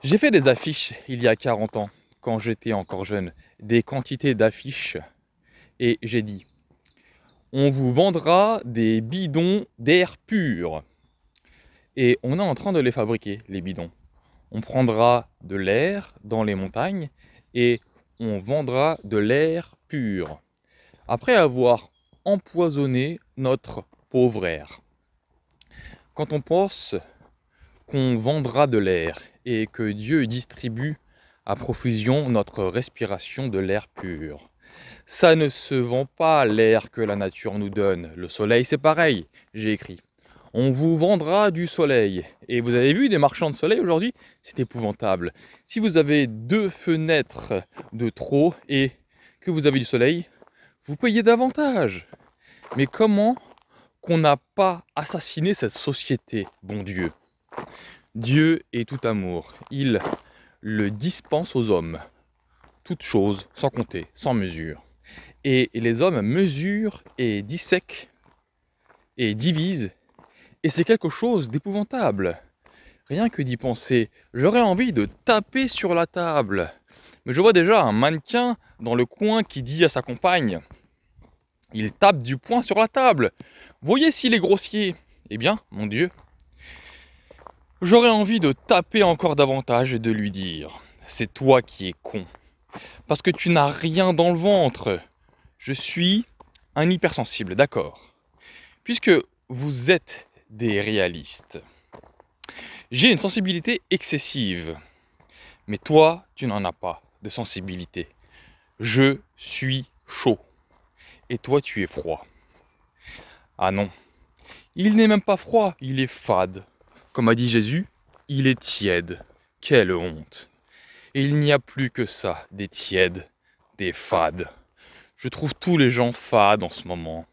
J'ai fait des affiches il y a 40 ans, quand j'étais encore jeune, des quantités d'affiches. Et j'ai dit, on vous vendra des bidons d'air pur. Et on est en train de les fabriquer, les bidons. On prendra de l'air dans les montagnes et on vendra de l'air pur. Après avoir empoisonné notre pauvre air. Quand on pense qu'on vendra de l'air et que Dieu distribue à profusion notre respiration de l'air pur. Ça ne se vend pas l'air que la nature nous donne. Le soleil, c'est pareil, j'ai écrit on vous vendra du soleil. Et vous avez vu des marchands de soleil aujourd'hui C'est épouvantable. Si vous avez deux fenêtres de trop et que vous avez du soleil, vous payez davantage. Mais comment qu'on n'a pas assassiné cette société, bon Dieu Dieu est tout amour. Il le dispense aux hommes. Toutes choses, sans compter, sans mesure. Et les hommes mesurent et dissèquent et divisent et c'est quelque chose d'épouvantable. Rien que d'y penser, j'aurais envie de taper sur la table. Mais je vois déjà un mannequin dans le coin qui dit à sa compagne Il tape du poing sur la table. Voyez s'il est grossier. Eh bien, mon Dieu, j'aurais envie de taper encore davantage et de lui dire C'est toi qui es con. Parce que tu n'as rien dans le ventre. Je suis un hypersensible, d'accord. Puisque vous êtes des réalistes. J'ai une sensibilité excessive, mais toi, tu n'en as pas de sensibilité. Je suis chaud et toi, tu es froid. Ah non, il n'est même pas froid, il est fade. Comme a dit Jésus, il est tiède. Quelle honte. Il n'y a plus que ça, des tièdes, des fades. Je trouve tous les gens fades en ce moment.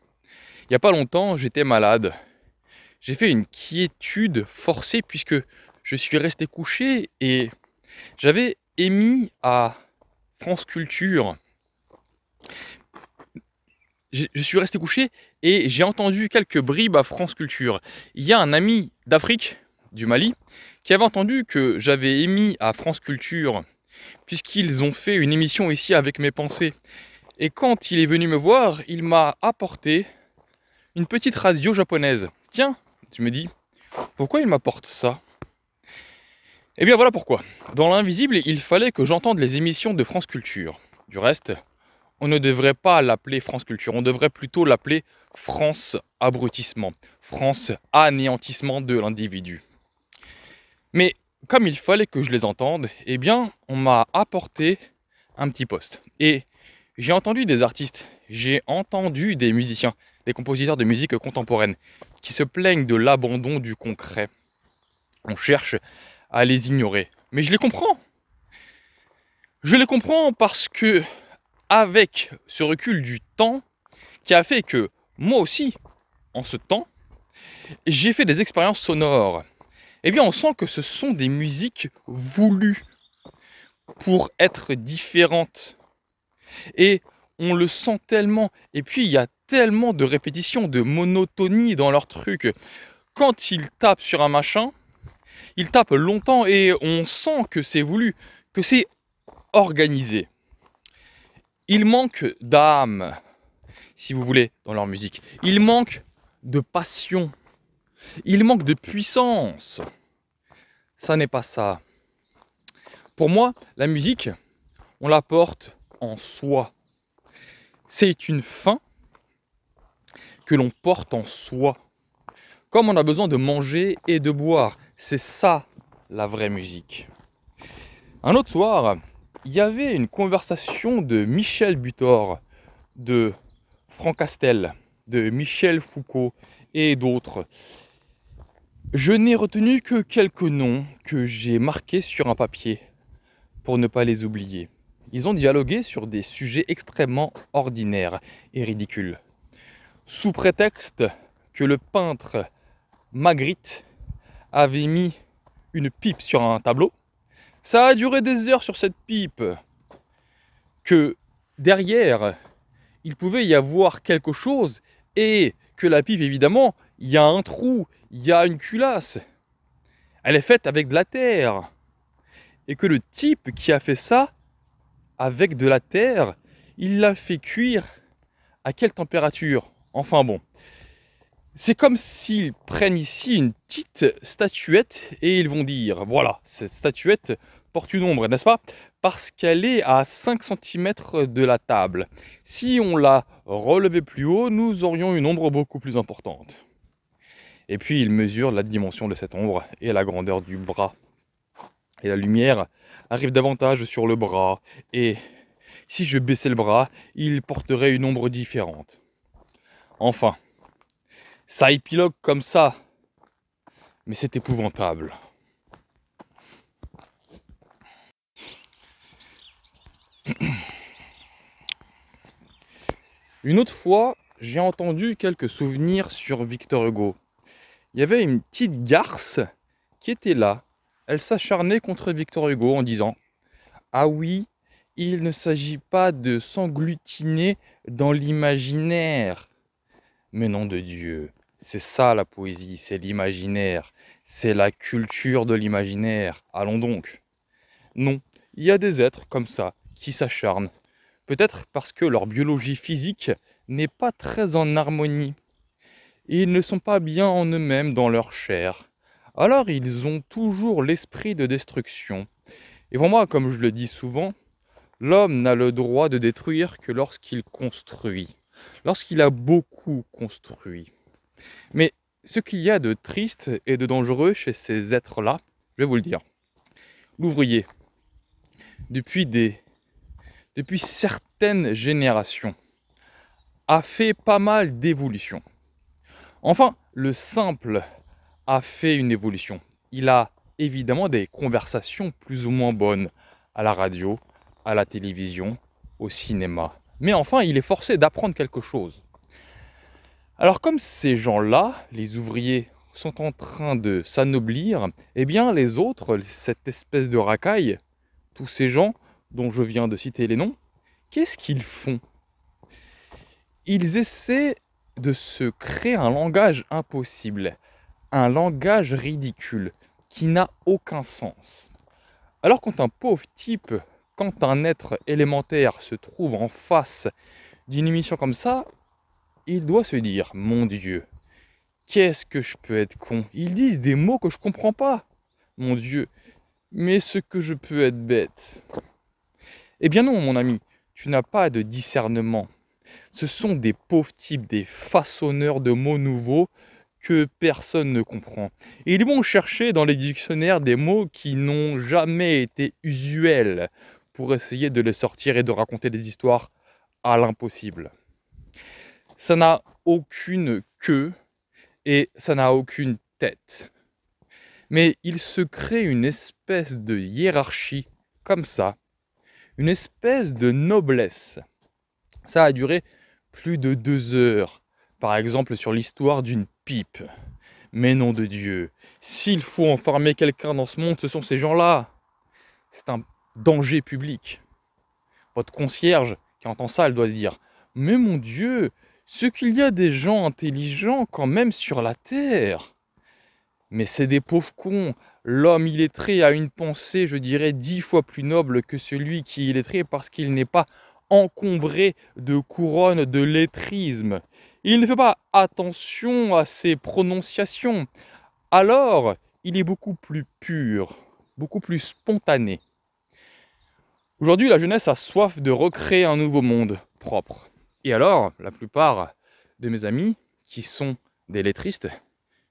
Il n'y a pas longtemps, j'étais malade j'ai fait une quiétude forcée puisque je suis resté couché et j'avais émis à France Culture. Je, suis resté couché et j'ai entendu quelques bribes à France Culture. Il y a un ami d'Afrique, du Mali, qui avait entendu que j'avais émis à France Culture, puisqu'ils ont fait une émission ici avec mes pensées. Et quand il est venu me voir, il m'a apporté une petite radio japonaise. Tiens, tu me dis, pourquoi il m'apporte ça Eh bien voilà pourquoi. Dans l'invisible, il fallait que j'entende les émissions de France Culture. Du reste, on ne devrait pas l'appeler France Culture, on devrait plutôt l'appeler France Abrutissement, France Anéantissement de l'individu. Mais comme il fallait que je les entende, eh bien, on m'a apporté un petit poste. Et j'ai entendu des artistes, j'ai entendu des musiciens, des compositeurs de musique contemporaine qui se plaignent de l'abandon du concret. On cherche à les ignorer. Mais je les comprends. Je les comprends parce que avec ce recul du temps qui a fait que moi aussi, en ce temps, j'ai fait des expériences sonores. Eh bien, on sent que ce sont des musiques voulues pour être différentes. Et on le sent tellement. Et puis, il y a tellement de répétition, de monotonie dans leur truc. Quand ils tapent sur un machin, ils tapent longtemps et on sent que c'est voulu, que c'est organisé. Il manque d'âme, si vous voulez, dans leur musique. Il manque de passion. Il manque de puissance. Ça n'est pas ça. Pour moi, la musique, on la porte en soi. C'est une fin l'on porte en soi. Comme on a besoin de manger et de boire, c'est ça la vraie musique. Un autre soir, il y avait une conversation de Michel Butor, de Franck Castel, de Michel Foucault et d'autres. Je n'ai retenu que quelques noms que j'ai marqués sur un papier pour ne pas les oublier. Ils ont dialogué sur des sujets extrêmement ordinaires et ridicules sous prétexte que le peintre Magritte avait mis une pipe sur un tableau. Ça a duré des heures sur cette pipe, que derrière, il pouvait y avoir quelque chose, et que la pipe, évidemment, il y a un trou, il y a une culasse. Elle est faite avec de la terre. Et que le type qui a fait ça, avec de la terre, il l'a fait cuire à quelle température Enfin bon. C'est comme s'ils prennent ici une petite statuette et ils vont dire, voilà, cette statuette porte une ombre, n'est-ce pas Parce qu'elle est à 5 cm de la table. Si on la relevait plus haut, nous aurions une ombre beaucoup plus importante. Et puis ils mesurent la dimension de cette ombre et la grandeur du bras. Et la lumière arrive davantage sur le bras. Et si je baissais le bras, il porterait une ombre différente. Enfin, ça épilogue comme ça. Mais c'est épouvantable. Une autre fois, j'ai entendu quelques souvenirs sur Victor Hugo. Il y avait une petite garce qui était là. Elle s'acharnait contre Victor Hugo en disant Ah oui, il ne s'agit pas de s'englutiner dans l'imaginaire, mais nom de Dieu, c'est ça la poésie, c'est l'imaginaire, c'est la culture de l'imaginaire. Allons donc. Non, il y a des êtres comme ça qui s'acharnent. Peut-être parce que leur biologie physique n'est pas très en harmonie. ils ne sont pas bien en eux-mêmes dans leur chair. Alors ils ont toujours l'esprit de destruction. Et pour moi, comme je le dis souvent, l'homme n'a le droit de détruire que lorsqu'il construit lorsqu'il a beaucoup construit. Mais ce qu'il y a de triste et de dangereux chez ces êtres-là, je vais vous le dire. L'ouvrier, depuis des depuis certaines générations, a fait pas mal d'évolutions. Enfin, le simple a fait une évolution. Il a évidemment des conversations plus ou moins bonnes à la radio, à la télévision, au cinéma mais enfin il est forcé d'apprendre quelque chose. Alors comme ces gens-là, les ouvriers, sont en train de s'anoblir, eh bien les autres, cette espèce de racaille, tous ces gens dont je viens de citer les noms, qu'est-ce qu'ils font Ils essaient de se créer un langage impossible, un langage ridicule, qui n'a aucun sens. Alors quand un pauvre type quand un être élémentaire se trouve en face d'une émission comme ça, il doit se dire, mon Dieu, qu'est-ce que je peux être con Ils disent des mots que je comprends pas, mon Dieu, mais ce que je peux être bête. Eh bien non, mon ami, tu n'as pas de discernement. Ce sont des pauvres types, des façonneurs de mots nouveaux que personne ne comprend. Et ils vont chercher dans les dictionnaires des mots qui n'ont jamais été usuels pour essayer de les sortir et de raconter des histoires à l'impossible. Ça n'a aucune queue et ça n'a aucune tête. Mais il se crée une espèce de hiérarchie comme ça, une espèce de noblesse. Ça a duré plus de deux heures, par exemple sur l'histoire d'une pipe. Mais nom de Dieu, s'il faut enfermer quelqu'un dans ce monde, ce sont ces gens-là. C'est un danger public. Votre concierge qui entend ça, elle doit se dire Mais mon Dieu, ce qu'il y a des gens intelligents quand même sur la terre Mais c'est des pauvres cons L'homme illettré a une pensée, je dirais, dix fois plus noble que celui qui est illettré parce qu'il n'est pas encombré de couronnes de lettrisme. Il ne fait pas attention à ses prononciations. Alors, il est beaucoup plus pur, beaucoup plus spontané. Aujourd'hui, la jeunesse a soif de recréer un nouveau monde propre. Et alors, la plupart de mes amis, qui sont des lettristes,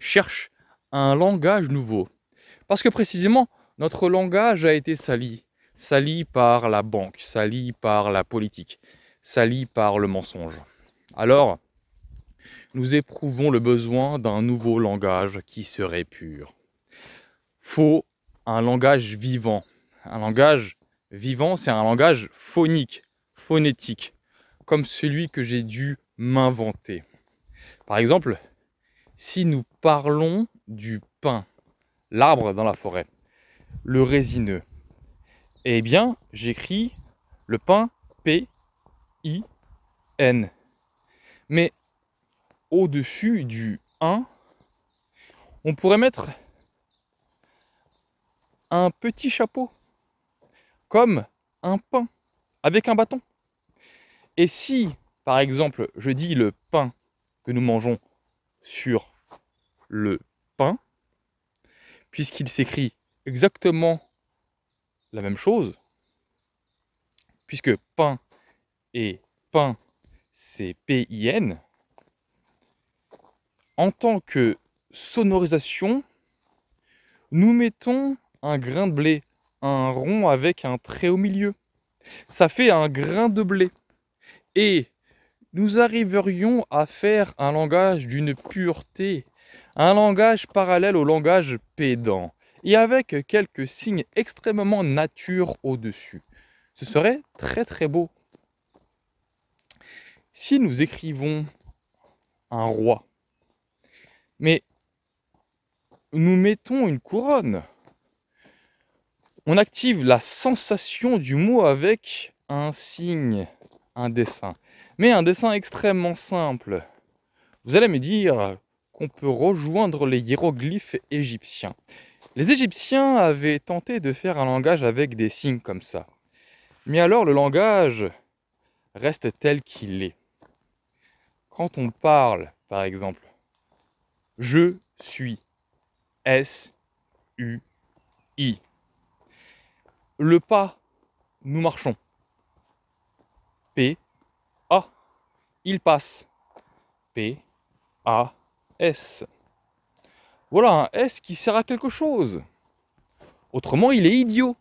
cherchent un langage nouveau. Parce que précisément, notre langage a été sali. Sali par la banque, sali par la politique, sali par le mensonge. Alors, nous éprouvons le besoin d'un nouveau langage qui serait pur. Faut un langage vivant, un langage Vivant, c'est un langage phonique, phonétique, comme celui que j'ai dû m'inventer. Par exemple, si nous parlons du pain, l'arbre dans la forêt, le résineux, eh bien, j'écris le pain, P-I-N. Mais au-dessus du 1, on pourrait mettre un petit chapeau comme un pain avec un bâton. Et si, par exemple, je dis le pain que nous mangeons sur le pain, puisqu'il s'écrit exactement la même chose, puisque pain et pain, c'est P-I-N, en tant que sonorisation, nous mettons un grain de blé un rond avec un trait au milieu. Ça fait un grain de blé. Et nous arriverions à faire un langage d'une pureté, un langage parallèle au langage pédant, et avec quelques signes extrêmement nature au-dessus. Ce serait très très beau. Si nous écrivons un roi, mais nous mettons une couronne, on active la sensation du mot avec un signe, un dessin. Mais un dessin extrêmement simple. Vous allez me dire qu'on peut rejoindre les hiéroglyphes égyptiens. Les Égyptiens avaient tenté de faire un langage avec des signes comme ça. Mais alors le langage reste tel qu'il est. Quand on parle, par exemple, je suis, S, U, I le pas, nous marchons. P, A. Il passe. P, A, S. Voilà un S qui sert à quelque chose. Autrement, il est idiot.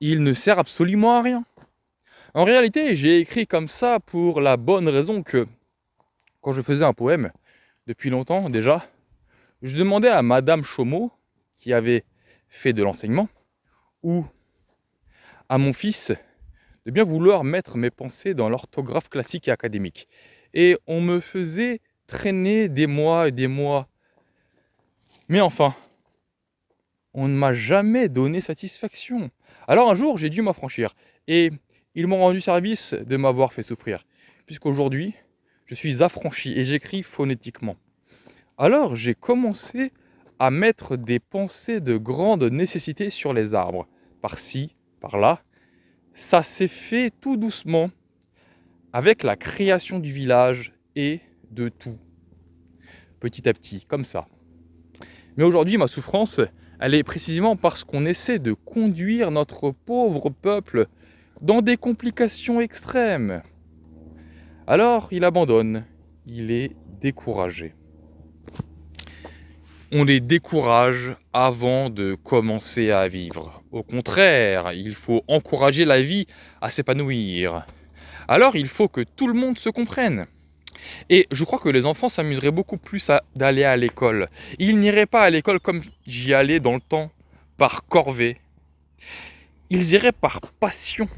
Il ne sert absolument à rien. En réalité, j'ai écrit comme ça pour la bonne raison que, quand je faisais un poème, depuis longtemps déjà, je demandais à Madame Chaumeau, qui avait fait de l'enseignement, ou à mon fils de bien vouloir mettre mes pensées dans l'orthographe classique et académique. Et on me faisait traîner des mois et des mois. Mais enfin, on ne m'a jamais donné satisfaction. Alors un jour, j'ai dû m'affranchir. Et ils m'ont rendu service de m'avoir fait souffrir. Puisqu'aujourd'hui, je suis affranchi et j'écris phonétiquement. Alors j'ai commencé à mettre des pensées de grande nécessité sur les arbres, par-ci, par-là. Ça s'est fait tout doucement avec la création du village et de tout, petit à petit, comme ça. Mais aujourd'hui, ma souffrance, elle est précisément parce qu'on essaie de conduire notre pauvre peuple dans des complications extrêmes. Alors, il abandonne, il est découragé on les décourage avant de commencer à vivre. Au contraire, il faut encourager la vie à s'épanouir. Alors il faut que tout le monde se comprenne. Et je crois que les enfants s'amuseraient beaucoup plus à d'aller à l'école. Ils n'iraient pas à l'école comme j'y allais dans le temps, par corvée. Ils iraient par passion.